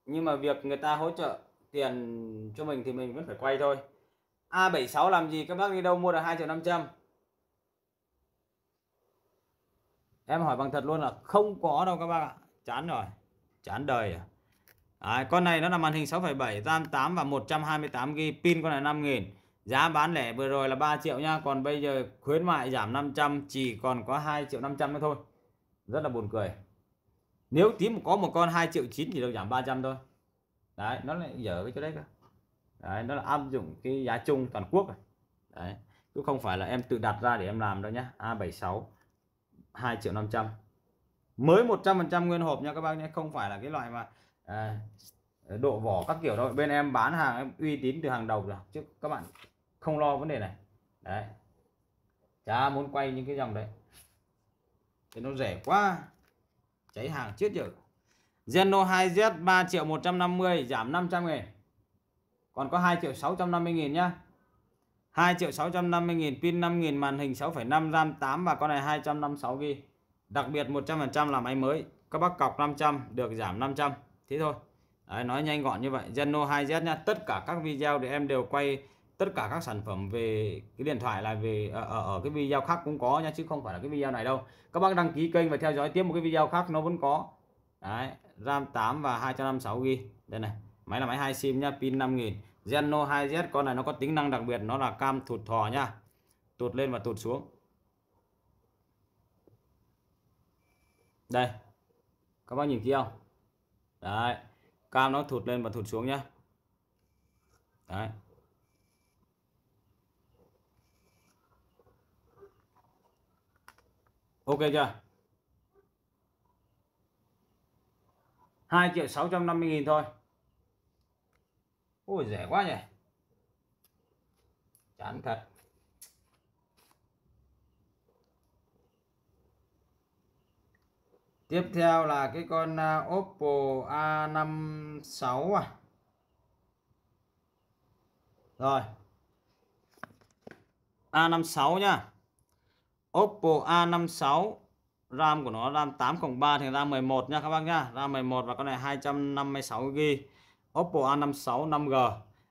nhưng mà việc người ta hỗ trợ tiền cho mình thì mình vẫn phải quay thôi A76 làm gì các bác đi đâu mua được 2 triệu 500 em hỏi bằng thật luôn là không có đâu các bác ạ chán rồi chán đời à con này nó là màn hình 6,7 RAM 8 và 128 g pin con này 5000 Giá bán lẻ vừa rồi là 3 triệu nha Còn bây giờ khuyến mại giảm 500 Chỉ còn có 2 triệu 500 nữa thôi Rất là buồn cười Nếu tím có một con 2 triệu 9 thì được giảm 300 thôi Đấy nó lại dở cái chỗ đấy cơ Đấy nó là áp dụng cái giá chung toàn quốc rồi à. Đấy Chứ không phải là em tự đặt ra để em làm đâu nhá A76 2 triệu 500 Mới 100% nguyên hộp nha các bác nhé Không phải là cái loại mà à, độ vỏ các kiểu đâu bên em bán hàng em uy tín từ hàng đầu rồi chứ các bạn không lo vấn đề này đấy chả muốn quay những cái dòng đấy thì nó rẻ quá cháy hàng chết rồi Zeno 2Z 3 triệu 150 giảm 500 nghìn còn có 2 triệu 650 nghìn nhá 2 triệu 650 nghìn pin 5 nghìn màn hình 6,5 RAM 8 và con này 256 g đặc biệt 100% là máy mới các bác cọc 500 được giảm 500 thế thôi Đấy, nói nhanh gọn như vậy Zeno 2Z nhá, tất cả các video thì em đều quay tất cả các sản phẩm về cái điện thoại là về ở, ờ, ờ, ở, cái video khác cũng có nha chứ không phải là cái video này đâu các bác đăng ký kênh và theo dõi tiếp một cái video khác nó vẫn có đấy RAM 8 và 256 g đây này máy là máy hai sim nha pin 5000 Zeno 2Z con này nó có tính năng đặc biệt nó là cam thụt thò nha tụt lên và tụt xuống đây các bác nhìn kia không đấy cam nó thụt lên và thụt xuống nhá đấy ok chưa 2 triệu 650 nghìn thôi Ôi rẻ quá nhỉ Chán thật Tiếp theo là cái con à, Oppo A56 à Rồi A56 nhá Oppo A56 RAM của nó RAM cộng 803 thì RAM 11 nha các bác nha RAM 11 và con này 256GB Oppo A56 5G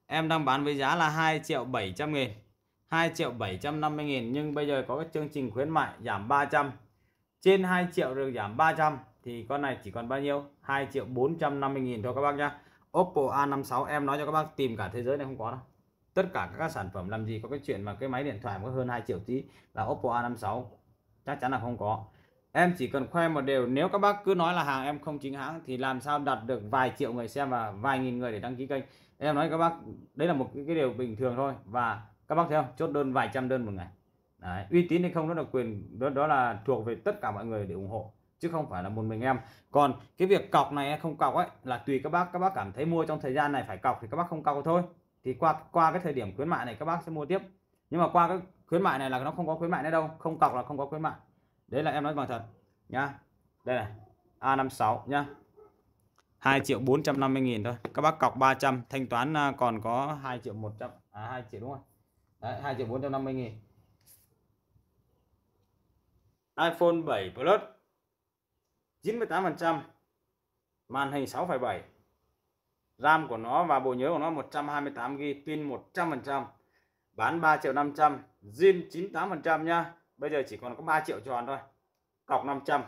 em đang bán với giá là 2 triệu 700 nghìn 2 triệu 750 nghìn nhưng bây giờ có cái chương trình khuyến mại giảm 300 trên 2 triệu được giảm 300 thì con này chỉ còn bao nhiêu 2 triệu 450 nghìn thôi các bác nha. Oppo A56 em nói cho các bác tìm cả thế giới này không có đâu tất cả các sản phẩm làm gì có cái chuyện mà cái máy điện thoại có hơn 2 triệu tí là Oppo A56 chắc chắn là không có em chỉ cần khoe một điều nếu các bác cứ nói là hàng em không chính hãng thì làm sao đạt được vài triệu người xem và vài nghìn người để đăng ký kênh em nói các bác đấy là một cái, điều bình thường thôi và các bác thấy không chốt đơn vài trăm đơn một ngày đấy, uy tín hay không đó là quyền đó đó là thuộc về tất cả mọi người để ủng hộ chứ không phải là một mình em còn cái việc cọc này không cọc ấy là tùy các bác các bác cảm thấy mua trong thời gian này phải cọc thì các bác không cọc thôi thì qua qua cái thời điểm khuyến mại này các bác sẽ mua tiếp nhưng mà qua cái khuyến mại này là nó không có khuyến mại nữa đâu không cọc là không có khuyến mại đấy là em nói bằng thật nhá đây này A56 nhá 2 triệu 450 nghìn thôi các bác cọc 300 thanh toán à, còn có 2 triệu 100 à 2 triệu đúng không đấy 2 triệu 450 nghìn iPhone 7 Plus 98% màn hình 6,7 RAM của nó và bộ nhớ của nó 128GB pin 100% bán 3 triệu 500 zin 98% nhá bây giờ chỉ còn có 3 triệu tròn thôi cọc 500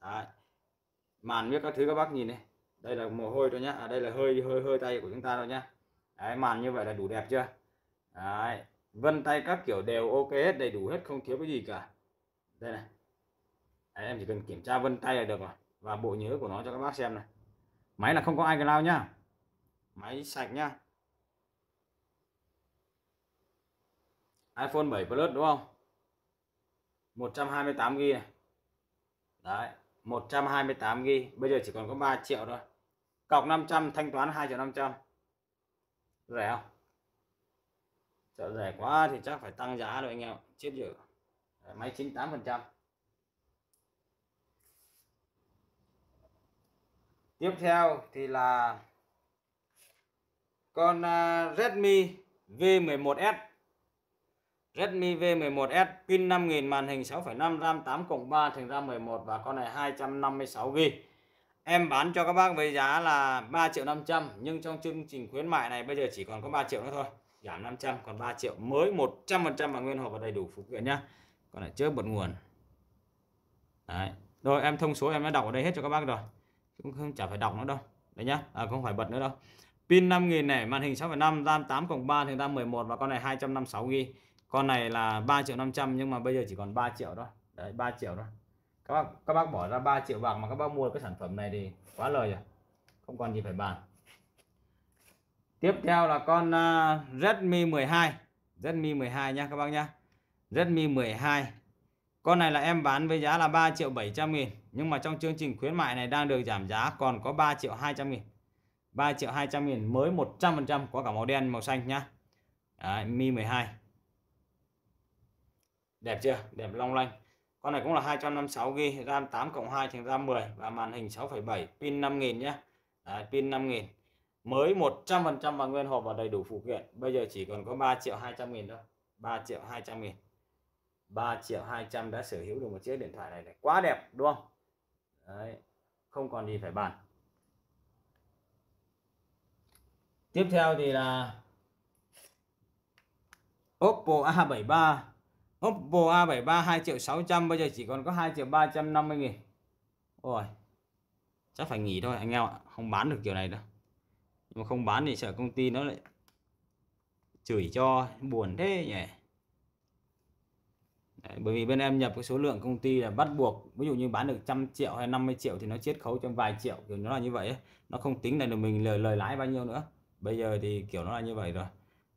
Đấy. màn biết các thứ các bác nhìn này đây là mồ hôi thôi nhá à, đây là hơi hơi hơi tay của chúng ta thôi nhá Đấy, màn như vậy là đủ đẹp chưa Đấy. vân tay các kiểu đều ok hết đầy đủ hết không thiếu cái gì cả đây này Đấy, em chỉ cần kiểm tra vân tay là được rồi và bộ nhớ của nó cho các bác xem này máy là không có ai lao nhá máy sạch nhá iPhone 7 Plus đúng không 128 GB này đấy 128 GB bây giờ chỉ còn có 3 triệu thôi cọc 500 thanh toán 2 triệu 500 rẻ không chợ rẻ quá thì chắc phải tăng giá rồi anh em chết dữ máy 98 phần trăm tiếp theo thì là con uh, Redmi V11s Redmi V11s pin 5000 màn hình 6.5 RAM 8 cộng 3 thành ra 11 và con này 256GB em bán cho các bác với giá là 3 triệu 500 nhưng trong chương trình khuyến mại này bây giờ chỉ còn có 3 triệu nữa thôi giảm 500 còn 3 triệu mới 100% bằng nguyên hộp và đầy đủ phụ kiện nhá còn lại chớp bật nguồn đấy rồi em thông số em đã đọc ở đây hết cho các bác rồi cũng không chả phải đọc nữa đâu đấy nhá à, không phải bật nữa đâu Pin 5000 này, màn hình 6.5, RAM 8 cộng 3 thì RAM 11 và con này 256 GB. Con này là 3 triệu 500 nhưng mà bây giờ chỉ còn 3 triệu thôi. Đấy 3 triệu thôi. Các bác các bác bỏ ra 3 triệu bạc mà các bác mua cái sản phẩm này thì quá lời rồi. Không còn gì phải bàn. Tiếp theo là con uh, Redmi 12. Redmi 12 nha các bác nhá. Redmi 12. Con này là em bán với giá là 3 triệu 700 nghìn. Nhưng mà trong chương trình khuyến mại này đang được giảm giá còn có 3 triệu 200 nghìn. 3 triệu 200 nghìn mới 100% có cả màu đen màu xanh nhá Đấy, Mi 12 đẹp chưa đẹp long lanh con này cũng là 256 g RAM 8 cộng 2 thành ram 10 và màn hình 6,7 pin 5000 nhé Đấy, pin 5000 mới 100% và nguyên hộp và đầy đủ phụ kiện bây giờ chỉ còn có 3 triệu 200 nghìn thôi 3 triệu 200 nghìn 3 triệu 200 đã sở hữu được một chiếc điện thoại này, này. quá đẹp đúng không Đấy, không còn gì phải bàn tiếp theo thì là Oppo A73 Oppo A73 2 triệu 600 bây giờ chỉ còn có 2 triệu 350 nghìn Ôi Chắc phải nghỉ thôi anh em ạ Không bán được kiểu này đâu Nhưng mà không bán thì sợ công ty nó lại Chửi cho buồn thế nhỉ Đấy, bởi vì bên em nhập cái số lượng công ty là bắt buộc ví dụ như bán được trăm triệu hay 50 triệu thì nó chiết khấu trong vài triệu kiểu nó là như vậy ấy. nó không tính là được mình lời lời lãi bao nhiêu nữa bây giờ thì kiểu nó là như vậy rồi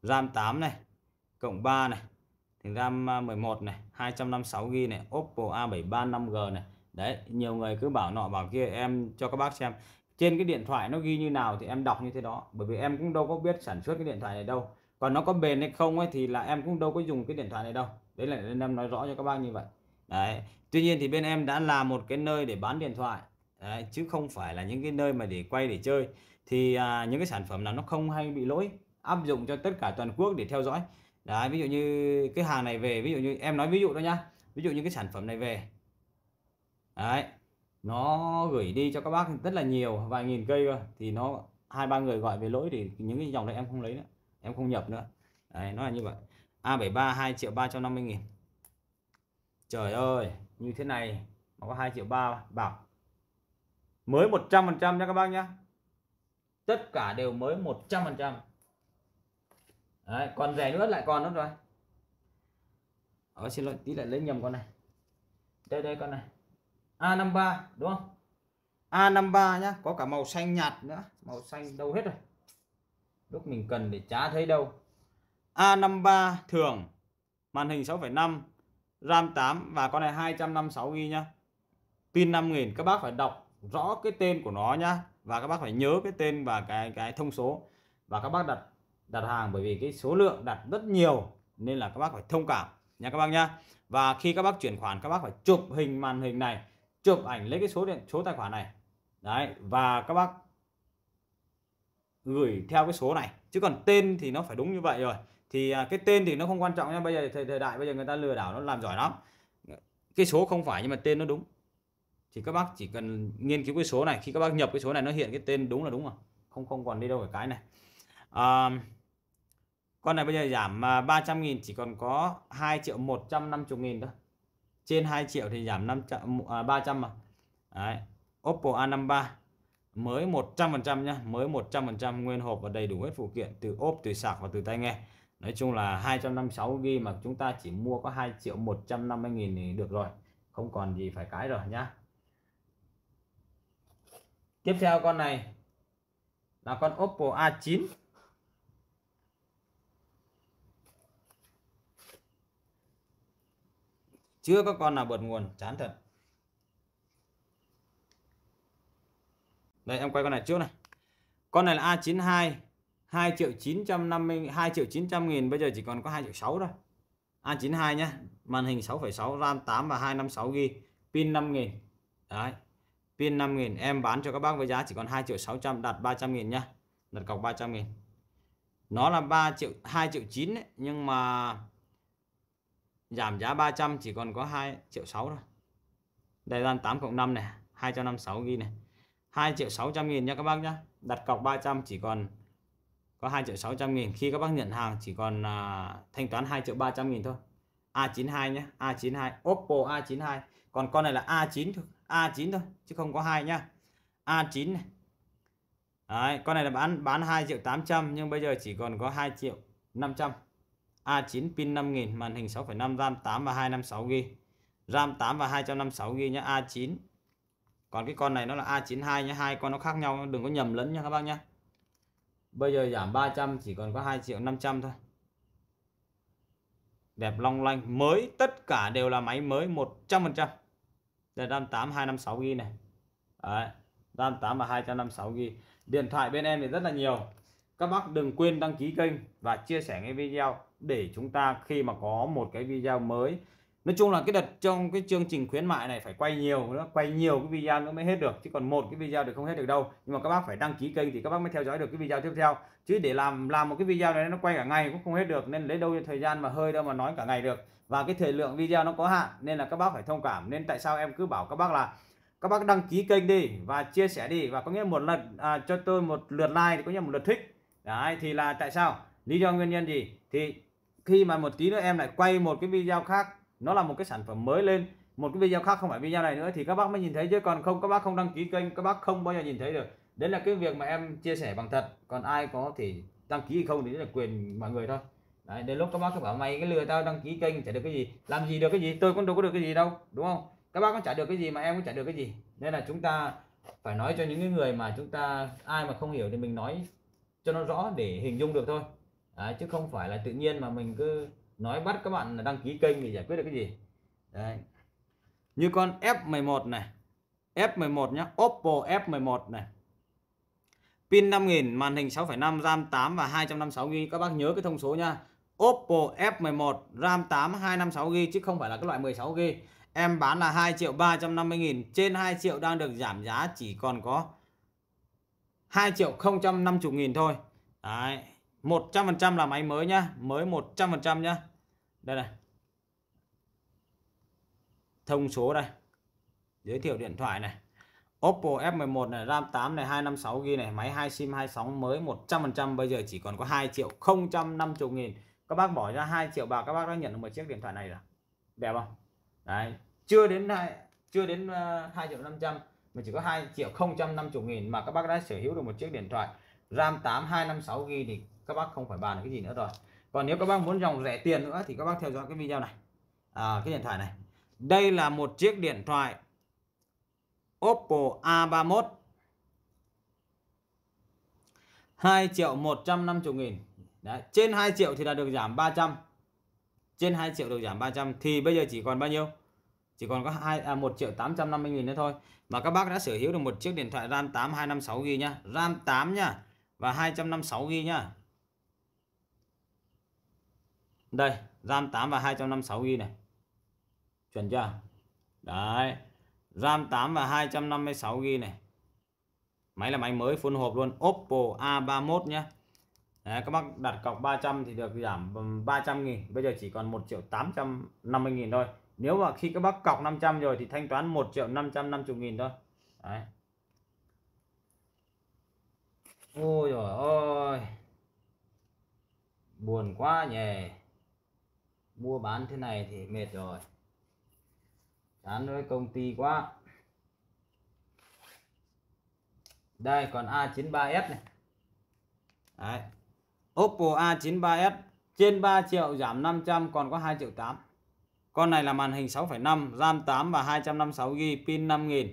RAM 8 này cộng 3 này thì RAM 11 à, này 256GB này Oppo A73 5G này đấy nhiều người cứ bảo nọ bảo kia em cho các bác xem trên cái điện thoại nó ghi như nào thì em đọc như thế đó bởi vì em cũng đâu có biết sản xuất cái điện thoại này đâu còn nó có bền hay không ấy thì là em cũng đâu có dùng cái điện thoại này đâu đấy là nên em nói rõ cho các bác như vậy đấy tuy nhiên thì bên em đã là một cái nơi để bán điện thoại Đấy, chứ không phải là những cái nơi mà để quay để chơi thì à, những cái sản phẩm nào nó không hay bị lỗi áp dụng cho tất cả toàn quốc để theo dõi đấy ví dụ như cái hàng này về ví dụ như em nói ví dụ đó nhá ví dụ như cái sản phẩm này về đấy nó gửi đi cho các bác rất là nhiều vài nghìn cây cơ thì nó hai ba người gọi về lỗi thì những cái dòng này em không lấy nữa em không nhập nữa đấy nó là như vậy A73 2 triệu 350 nghìn trời ơi như thế này mà có 2 triệu 3 bảo mới 100% nha các bác nhá tất cả đều mới 100% Đấy, còn rẻ nữa lại còn nữa rồi Ở ờ, xin lỗi tí lại lấy nhầm con này đây đây con này A53 đúng không A53 nhá có cả màu xanh nhạt nữa màu xanh đâu hết rồi lúc mình cần để chả thấy đâu A53 thường màn hình 6,5 RAM 8 và con này 256 GB nhá pin 5000 các bác phải đọc rõ cái tên của nó nhá và các bác phải nhớ cái tên và cái cái thông số và các bác đặt đặt hàng bởi vì cái số lượng đặt rất nhiều nên là các bác phải thông cảm nha các bác nhá và khi các bác chuyển khoản các bác phải chụp hình màn hình này chụp ảnh lấy cái số điện số tài khoản này đấy và các bác gửi theo cái số này chứ còn tên thì nó phải đúng như vậy rồi thì à, cái tên thì nó không quan trọng nha bây giờ thời, thời đại bây giờ người ta lừa đảo nó làm giỏi lắm cái số không phải nhưng mà tên nó đúng thì các bác chỉ cần nghiên cứu cái số này khi các bác nhập cái số này nó hiện cái tên đúng là đúng rồi không không còn đi đâu phải cái này à, con này bây giờ giảm 300 à, nghìn chỉ còn có 2 triệu 150 nghìn thôi trên 2 triệu thì giảm 500 à, 300 mà Đấy. Oppo A53 mới 100% nhá mới 100% nguyên hộp và đầy đủ hết phụ kiện từ ốp từ sạc và từ tai nghe Nói chung là 256 GB mà chúng ta chỉ mua có 2 triệu 150 nghìn thì được rồi không còn gì phải cái rồi nhá tiếp theo con này là con Oppo A9 chưa có con nào bật nguồn chán thật đây em quay con này trước này con này là A92 2 triệu 950 2 triệu 900 nghìn bây giờ chỉ còn có 2 triệu 6 thôi A92 nhé màn hình 6,6 RAM 8 và 256 gb pin nghìn đấy Pin 5.000 em bán cho các bác với giá chỉ còn 2 triệu 600 đặt 300.000 nhá. Đặt cọc 300.000. Nó là 3 triệu 2 triệu 9 ấy, nhưng mà giảm giá 300 chỉ còn có 2 triệu 6 thôi. Đây là 8 cộng 5 này, 256 ghi này. 2 triệu 600 nghìn nha các bác nhá. Đặt cọc 300 chỉ còn có 2 triệu 600 nghìn. Khi các bác nhận hàng chỉ còn uh, thanh toán 2 triệu 300 nghìn thôi. A92 nhé. A92. Oppo A92. Còn con này là A9 thôi. A9 thôi chứ không có hai nhá. A9 này. Đấy, con này là bán bán 2 triệu 800 nhưng bây giờ chỉ còn có 2 triệu 500. A9 pin 5000, màn hình 6.5 RAM 8 và 256GB. RAM 8 và 256GB nhá, A9. Còn cái con này nó là A92 nhá, hai con nó khác nhau đừng có nhầm lẫn nha các bác nhá. Bây giờ giảm 300 chỉ còn có 2 triệu 500 thôi. Đẹp long lanh, mới tất cả đều là máy mới 100%. Đây RAM 8 256GB này. Đấy. RAM tám và hai trăm 256GB. Điện thoại bên em thì rất là nhiều. Các bác đừng quên đăng ký kênh và chia sẻ cái video để chúng ta khi mà có một cái video mới Nói chung là cái đợt trong cái chương trình khuyến mại này phải quay nhiều nữa, quay nhiều cái video nữa mới hết được chứ còn một cái video thì không hết được đâu. Nhưng mà các bác phải đăng ký kênh thì các bác mới theo dõi được cái video tiếp theo. Chứ để làm làm một cái video này nó quay cả ngày cũng không hết được nên lấy đâu thời gian mà hơi đâu mà nói cả ngày được và cái thời lượng video nó có hạn nên là các bác phải thông cảm nên tại sao em cứ bảo các bác là các bác đăng ký kênh đi và chia sẻ đi và có nghĩa một lần à, cho tôi một lượt like có nghĩa một lượt thích đấy thì là tại sao lý do nguyên nhân gì thì khi mà một tí nữa em lại quay một cái video khác nó là một cái sản phẩm mới lên một cái video khác không phải video này nữa thì các bác mới nhìn thấy chứ còn không các bác không đăng ký kênh các bác không bao giờ nhìn thấy được đấy là cái việc mà em chia sẻ bằng thật còn ai có thể đăng ký hay không thì là quyền mọi người thôi đấy đến lúc các bác cứ bảo mày cái lừa tao đăng ký kênh chả được cái gì làm gì được cái gì tôi cũng đâu có được cái gì đâu đúng không các bác cũng chả được cái gì mà em cũng chả được cái gì nên là chúng ta phải nói cho những người mà chúng ta ai mà không hiểu thì mình nói cho nó rõ để hình dung được thôi đấy, chứ không phải là tự nhiên mà mình cứ nói bắt các bạn là đăng ký kênh thì giải quyết được cái gì đấy như con F11 này F11 nhá Oppo F11 này pin 5000 màn hình 6,5 RAM 8 và 256 GB các bác nhớ cái thông số nha Oppo F11 RAM 8 256GB chứ không phải là cái loại 16GB. Em bán là 2 triệu 350 nghìn Trên 2 triệu đang được giảm giá chỉ còn có 2 triệu 050 nghìn thôi Đấy 100% là máy mới nhá Mới 100% nhá Đây này Thông số đây Giới thiệu điện thoại này Oppo F11 này RAM 8 này 256GB này Máy 2 sim sóng mới 100% Bây giờ chỉ còn có 2 triệu 050 nghìn các bác bỏ ra 2 triệu bạc các bác đã nhận được một chiếc điện thoại này rồi đẹp không đấy chưa đến hai chưa đến ờ, hai triệu năm trăm mà chỉ có 2 triệu không trăm năm chục nghìn mà các bác đã sở hữu được một chiếc điện thoại RAM 8 256 g thì các bác không phải bàn cái gì nữa rồi còn nếu các bác muốn dòng rẻ tiền nữa thì các bác theo dõi cái video này à, cái điện thoại này đây là một chiếc điện thoại Oppo A31 2 triệu 150 nghìn Đấy, trên 2 triệu thì là được giảm 300. Trên 2 triệu được giảm 300 thì bây giờ chỉ còn bao nhiêu? Chỉ còn có 2 à 1 triệu 850 nghìn nữa thôi. Mà các bác đã sở hữu được một chiếc điện thoại RAM 8 256 GB nhá, RAM 8 nhá và 256 GB nhá. Đây, RAM 8 và 256 GB này. Chuẩn chưa? Đấy. RAM 8 và 256 GB này. Máy là máy mới full hộp luôn, Oppo A31 nhá. Đấy, các bác đặt cọc 300 thì được giảm 300 nghìn bây giờ chỉ còn 1 triệu 850 nghìn thôi nếu mà khi các bác cọc 500 rồi thì thanh toán 1 triệu 550 nghìn thôi Đấy. ôi rồi ôi buồn quá nhỉ mua bán thế này thì mệt rồi chán với công ty quá đây còn A93S này Đấy. Oppo A93s trên 3 triệu giảm 500 còn có 2 triệu 8 con này là màn hình 6,5 RAM 8 và 256GB pin 5000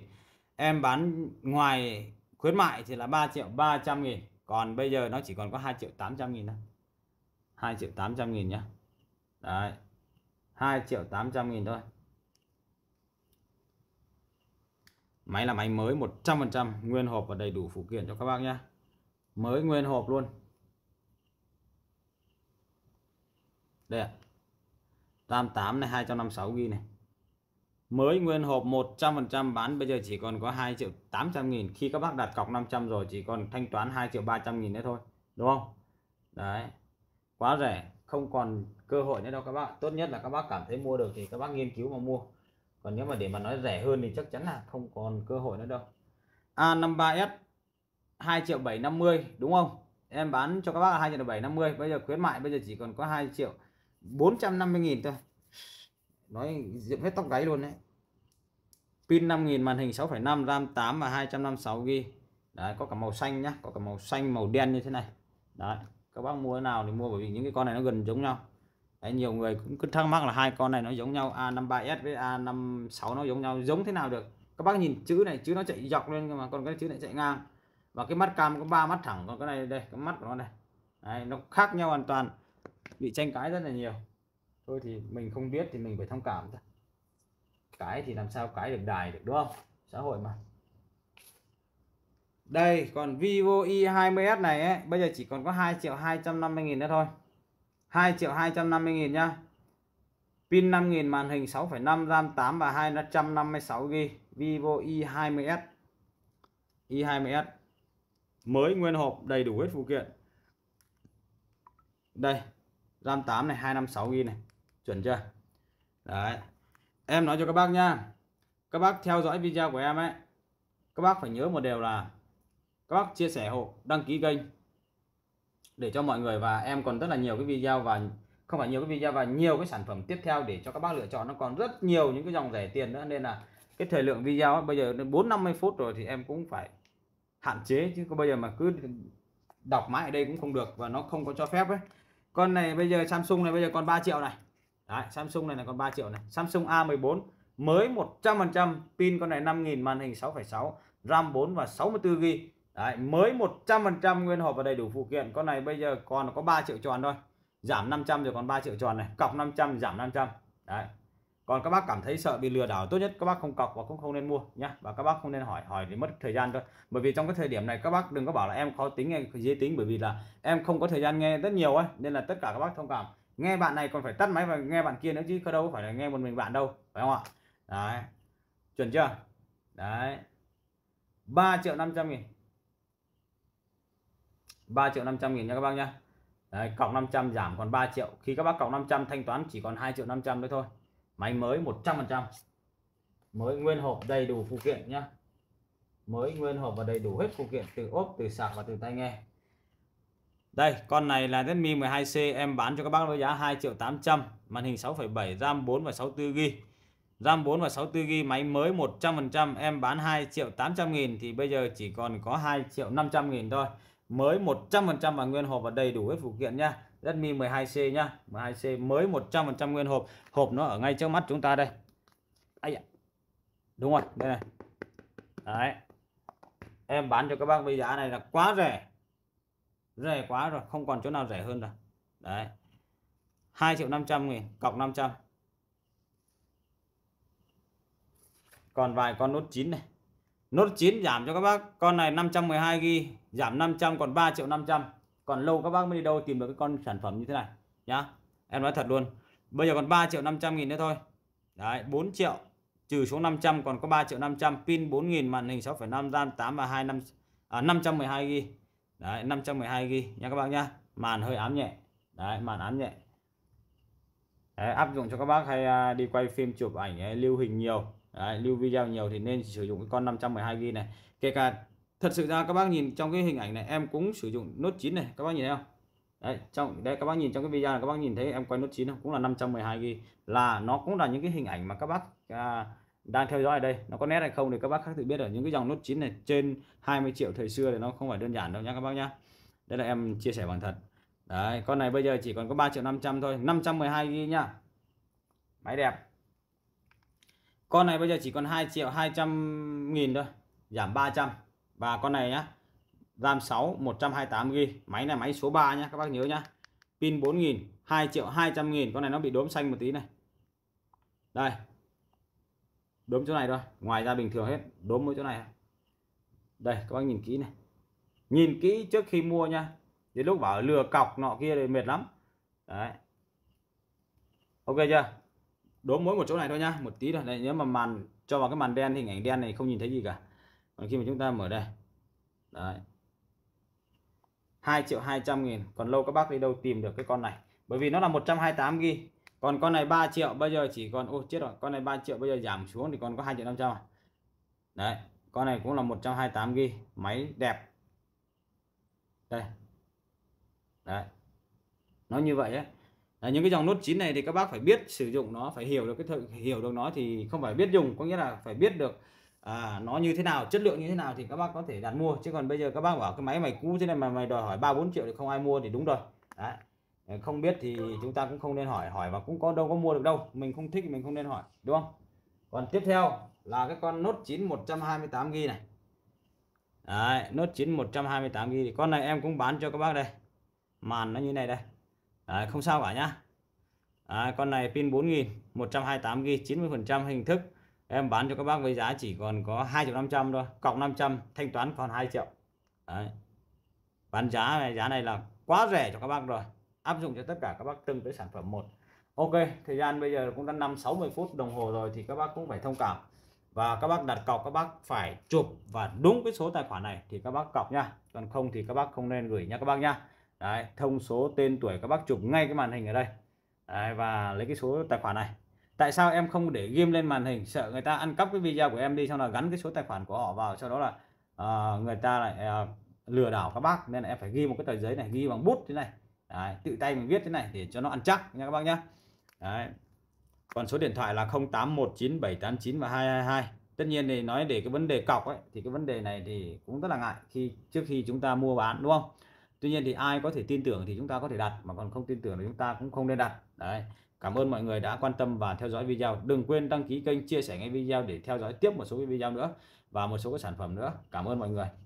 em bán ngoài khuyến mại thì là 3 triệu 300 nghìn còn bây giờ nó chỉ còn có 2 triệu 800 nghìn thôi 2 triệu 800 nghìn nhé. đấy 2 triệu 800 nghìn thôi máy là máy mới 100% nguyên hộp và đầy đủ phụ kiện cho các bác nhé mới nguyên hộp luôn đây ạ tam tám này 256 ghi này mới nguyên hộp 100% bán bây giờ chỉ còn có 2 triệu 800 nghìn khi các bác đặt cọc 500 rồi chỉ còn thanh toán 2 triệu 300 nghìn đấy thôi đúng không đấy quá rẻ không còn cơ hội nữa đâu các bác tốt nhất là các bác cảm thấy mua được thì các bác nghiên cứu mà mua còn nếu mà để mà nói rẻ hơn thì chắc chắn là không còn cơ hội nữa đâu A53S 2 triệu 750 đúng không em bán cho các bác là 2 triệu 750 bây giờ khuyến mại bây giờ chỉ còn có 2 triệu 450.000 thôi nói dựng hết tóc gáy luôn đấy pin 5000 màn hình 6.5 RAM 8 và 256 GB đấy có cả màu xanh nhá có cả màu xanh màu đen như thế này đấy các bác mua nào thì mua bởi vì những cái con này nó gần giống nhau đấy, nhiều người cũng cứ thắc mắc là hai con này nó giống nhau A53s với A56 nó giống nhau giống thế nào được các bác nhìn chữ này chữ nó chạy dọc lên nhưng mà còn cái chữ này chạy ngang và cái mắt cam có ba mắt thẳng còn cái này đây cái mắt của nó này đấy, nó khác nhau hoàn toàn bị tranh cãi rất là nhiều thôi thì mình không biết thì mình phải thông cảm thôi cái thì làm sao cái được đài được đúng không xã hội mà đây còn Vivo i20s này ấy, bây giờ chỉ còn có 2 triệu 250 nghìn nữa thôi 2 triệu 250 nghìn nhá pin 5000 màn hình 6.5 RAM 8 và 256 g Vivo i20s i20s mới nguyên hộp đầy đủ hết phụ kiện đây RAM 8 này 256GB này chuẩn chưa đấy em nói cho các bác nhá các bác theo dõi video của em ấy các bác phải nhớ một điều là các bác chia sẻ hộ đăng ký kênh để cho mọi người và em còn rất là nhiều cái video và không phải nhiều cái video và nhiều cái sản phẩm tiếp theo để cho các bác lựa chọn nó còn rất nhiều những cái dòng rẻ tiền nữa nên là cái thời lượng video ấy, bây giờ đến 4 50 phút rồi thì em cũng phải hạn chế chứ bây giờ mà cứ đọc mãi ở đây cũng không được và nó không có cho phép ấy con này bây giờ Samsung này bây giờ còn 3 triệu này Đấy, Samsung này là còn 3 triệu này Samsung A14 mới 100% pin con này 5000 màn hình 6.6 RAM 4 và 64GB Đấy, mới 100% nguyên hộp và đầy đủ phụ kiện con này bây giờ còn có 3 triệu tròn thôi giảm 500 rồi còn 3 triệu tròn này cọc 500 giảm 500 đấy còn các bác cảm thấy sợ bị lừa đảo tốt nhất các bác không cọc và cũng không nên mua nhá và các bác không nên hỏi hỏi thì mất thời gian thôi bởi vì trong cái thời điểm này các bác đừng có bảo là em khó tính hay dễ tính bởi vì là em không có thời gian nghe rất nhiều ấy nên là tất cả các bác thông cảm nghe bạn này còn phải tắt máy và nghe bạn kia nữa chứ đâu phải là nghe một mình bạn đâu phải không ạ đấy chuẩn chưa đấy 3 triệu 500 nghìn 3 triệu 500 nghìn nha các bác nhá Đấy, cộng 500 giảm còn 3 triệu khi các bác cộng 500 thanh toán chỉ còn 2 triệu 500 nữa thôi máy mới 100% mới nguyên hộp đầy đủ phụ kiện nhá mới nguyên hộp và đầy đủ hết phụ kiện từ ốp từ sạc và từ tai nghe đây con này là Redmi 12C em bán cho các bác với giá 2 triệu 800 màn hình 6,7 RAM 4 và 64GB RAM 4 và 64GB máy mới 100% em bán 2 triệu 800 nghìn thì bây giờ chỉ còn có 2 triệu 500 nghìn thôi mới 100% và nguyên hộp và đầy đủ hết phụ kiện nha Redmi 12C nhá 12C mới 100% nguyên hộp hộp nó ở ngay trước mắt chúng ta đây Ây đúng rồi đây này đấy em bán cho các bác bây giá này là quá rẻ rẻ quá rồi không còn chỗ nào rẻ hơn rồi đấy 2 triệu 500 nghìn cọc 500 còn vài con nốt 9 này nốt 9 giảm cho các bác con này 512 ghi giảm 500 còn 3 triệu 500 còn lâu các bác mới đi đâu tìm được cái con sản phẩm như thế này nhá em nói thật luôn bây giờ còn 3 triệu 500 nghìn nữa thôi đấy 4 triệu trừ xuống 500 còn có 3 triệu 500 pin 4000 màn hình 6,5 RAM 8 và 2 5 à, 512 GB đấy 512 GB nha các bác nhá màn hơi ám nhẹ đấy màn ám nhẹ đấy, áp dụng cho các bác hay à, đi quay phim chụp ảnh lưu hình nhiều đấy, lưu video nhiều thì nên sử dụng cái con 512 GB này kể cả thật sự ra các bác nhìn trong cái hình ảnh này em cũng sử dụng nốt 9 này các bác nhìn thấy không đấy trong đây các bác nhìn trong cái video này, các bác nhìn thấy em quay nốt 9 không cũng là 512 g là nó cũng là những cái hình ảnh mà các bác à, đang theo dõi ở đây nó có nét hay không thì các bác khác tự biết ở những cái dòng nốt 9 này trên 20 triệu thời xưa thì nó không phải đơn giản đâu nhá các bác nhá đây là em chia sẻ bằng thật đấy con này bây giờ chỉ còn có 3 triệu 500 thôi 512 g nhá máy đẹp con này bây giờ chỉ còn 2 triệu 200 nghìn thôi giảm 300 và con này nhá RAM 6 128GB máy này máy số 3 nhá các bác nhớ nhá pin 4000 2 triệu 200 nghìn con này nó bị đốm xanh một tí này đây đốm chỗ này thôi ngoài ra bình thường hết đốm mỗi chỗ này đây các bác nhìn kỹ này nhìn kỹ trước khi mua nhá đến lúc bảo lừa cọc nọ kia thì mệt lắm đấy ok chưa đốm mỗi một chỗ này thôi nhá một tí thôi đây nếu mà màn cho vào cái màn đen thì ảnh đen này không nhìn thấy gì cả còn khi mà chúng ta mở đây đấy 2 triệu 200 nghìn còn lâu các bác đi đâu tìm được cái con này bởi vì nó là 128 ghi, còn con này 3 triệu bây giờ chỉ còn ô chết rồi con này 3 triệu bây giờ giảm xuống thì còn có 2 triệu 500 à. đấy con này cũng là 128 ghi, máy đẹp đây đấy nó như vậy ấy À, những cái dòng nốt chín này thì các bác phải biết sử dụng nó phải hiểu được cái thời, hiểu được nó thì không phải biết dùng có nghĩa là phải biết được à, nó như thế nào chất lượng như thế nào thì các bác có thể đặt mua chứ còn bây giờ các bác bảo cái máy mày cũ thế này mà mày đòi hỏi ba bốn triệu thì không ai mua thì đúng rồi đấy không biết thì chúng ta cũng không nên hỏi hỏi và cũng có đâu có mua được đâu mình không thích mình không nên hỏi đúng không còn tiếp theo là cái con nốt 9 128 g này Đấy, nốt 9 128 g thì con này em cũng bán cho các bác đây màn nó như này đây Đấy, không sao cả nhá Đấy, con này pin 4000 128 g 90 phần trăm hình thức em bán cho các bác với giá chỉ còn có 2 triệu 500 thôi cọc 500 thanh toán còn 2 triệu Đấy. bán giá này giá này là quá rẻ cho các bác rồi áp dụng cho tất cả các bác từng tới sản phẩm một Ok thời gian bây giờ cũng đã 5 60 phút đồng hồ rồi thì các bác cũng phải thông cảm và các bác đặt cọc các bác phải chụp và đúng cái số tài khoản này thì các bác cọc nha còn không thì các bác không nên gửi nha các bác nha Đấy, thông số tên tuổi các bác chụp ngay cái màn hình ở đây Đấy, và lấy cái số tài khoản này tại sao em không để ghim lên màn hình sợ người ta ăn cắp cái video của em đi xong là gắn cái số tài khoản của họ vào sau đó là uh, người ta lại uh, lừa đảo các bác nên là em phải ghi một cái tờ giấy này ghi bằng bút thế này Đấy, tự tay mình viết thế này để cho nó ăn chắc nha các bác nhé Đấy. còn số điện thoại là 0819789 và 222. tất nhiên thì nói để cái vấn đề cọc ấy thì cái vấn đề này thì cũng rất là ngại khi trước khi chúng ta mua bán đúng không tuy nhiên thì ai có thể tin tưởng thì chúng ta có thể đặt mà còn không tin tưởng thì chúng ta cũng không nên đặt đấy Cảm ơn mọi người đã quan tâm và theo dõi video. Đừng quên đăng ký kênh, chia sẻ ngay video để theo dõi tiếp một số video nữa và một số các sản phẩm nữa. Cảm ơn mọi người.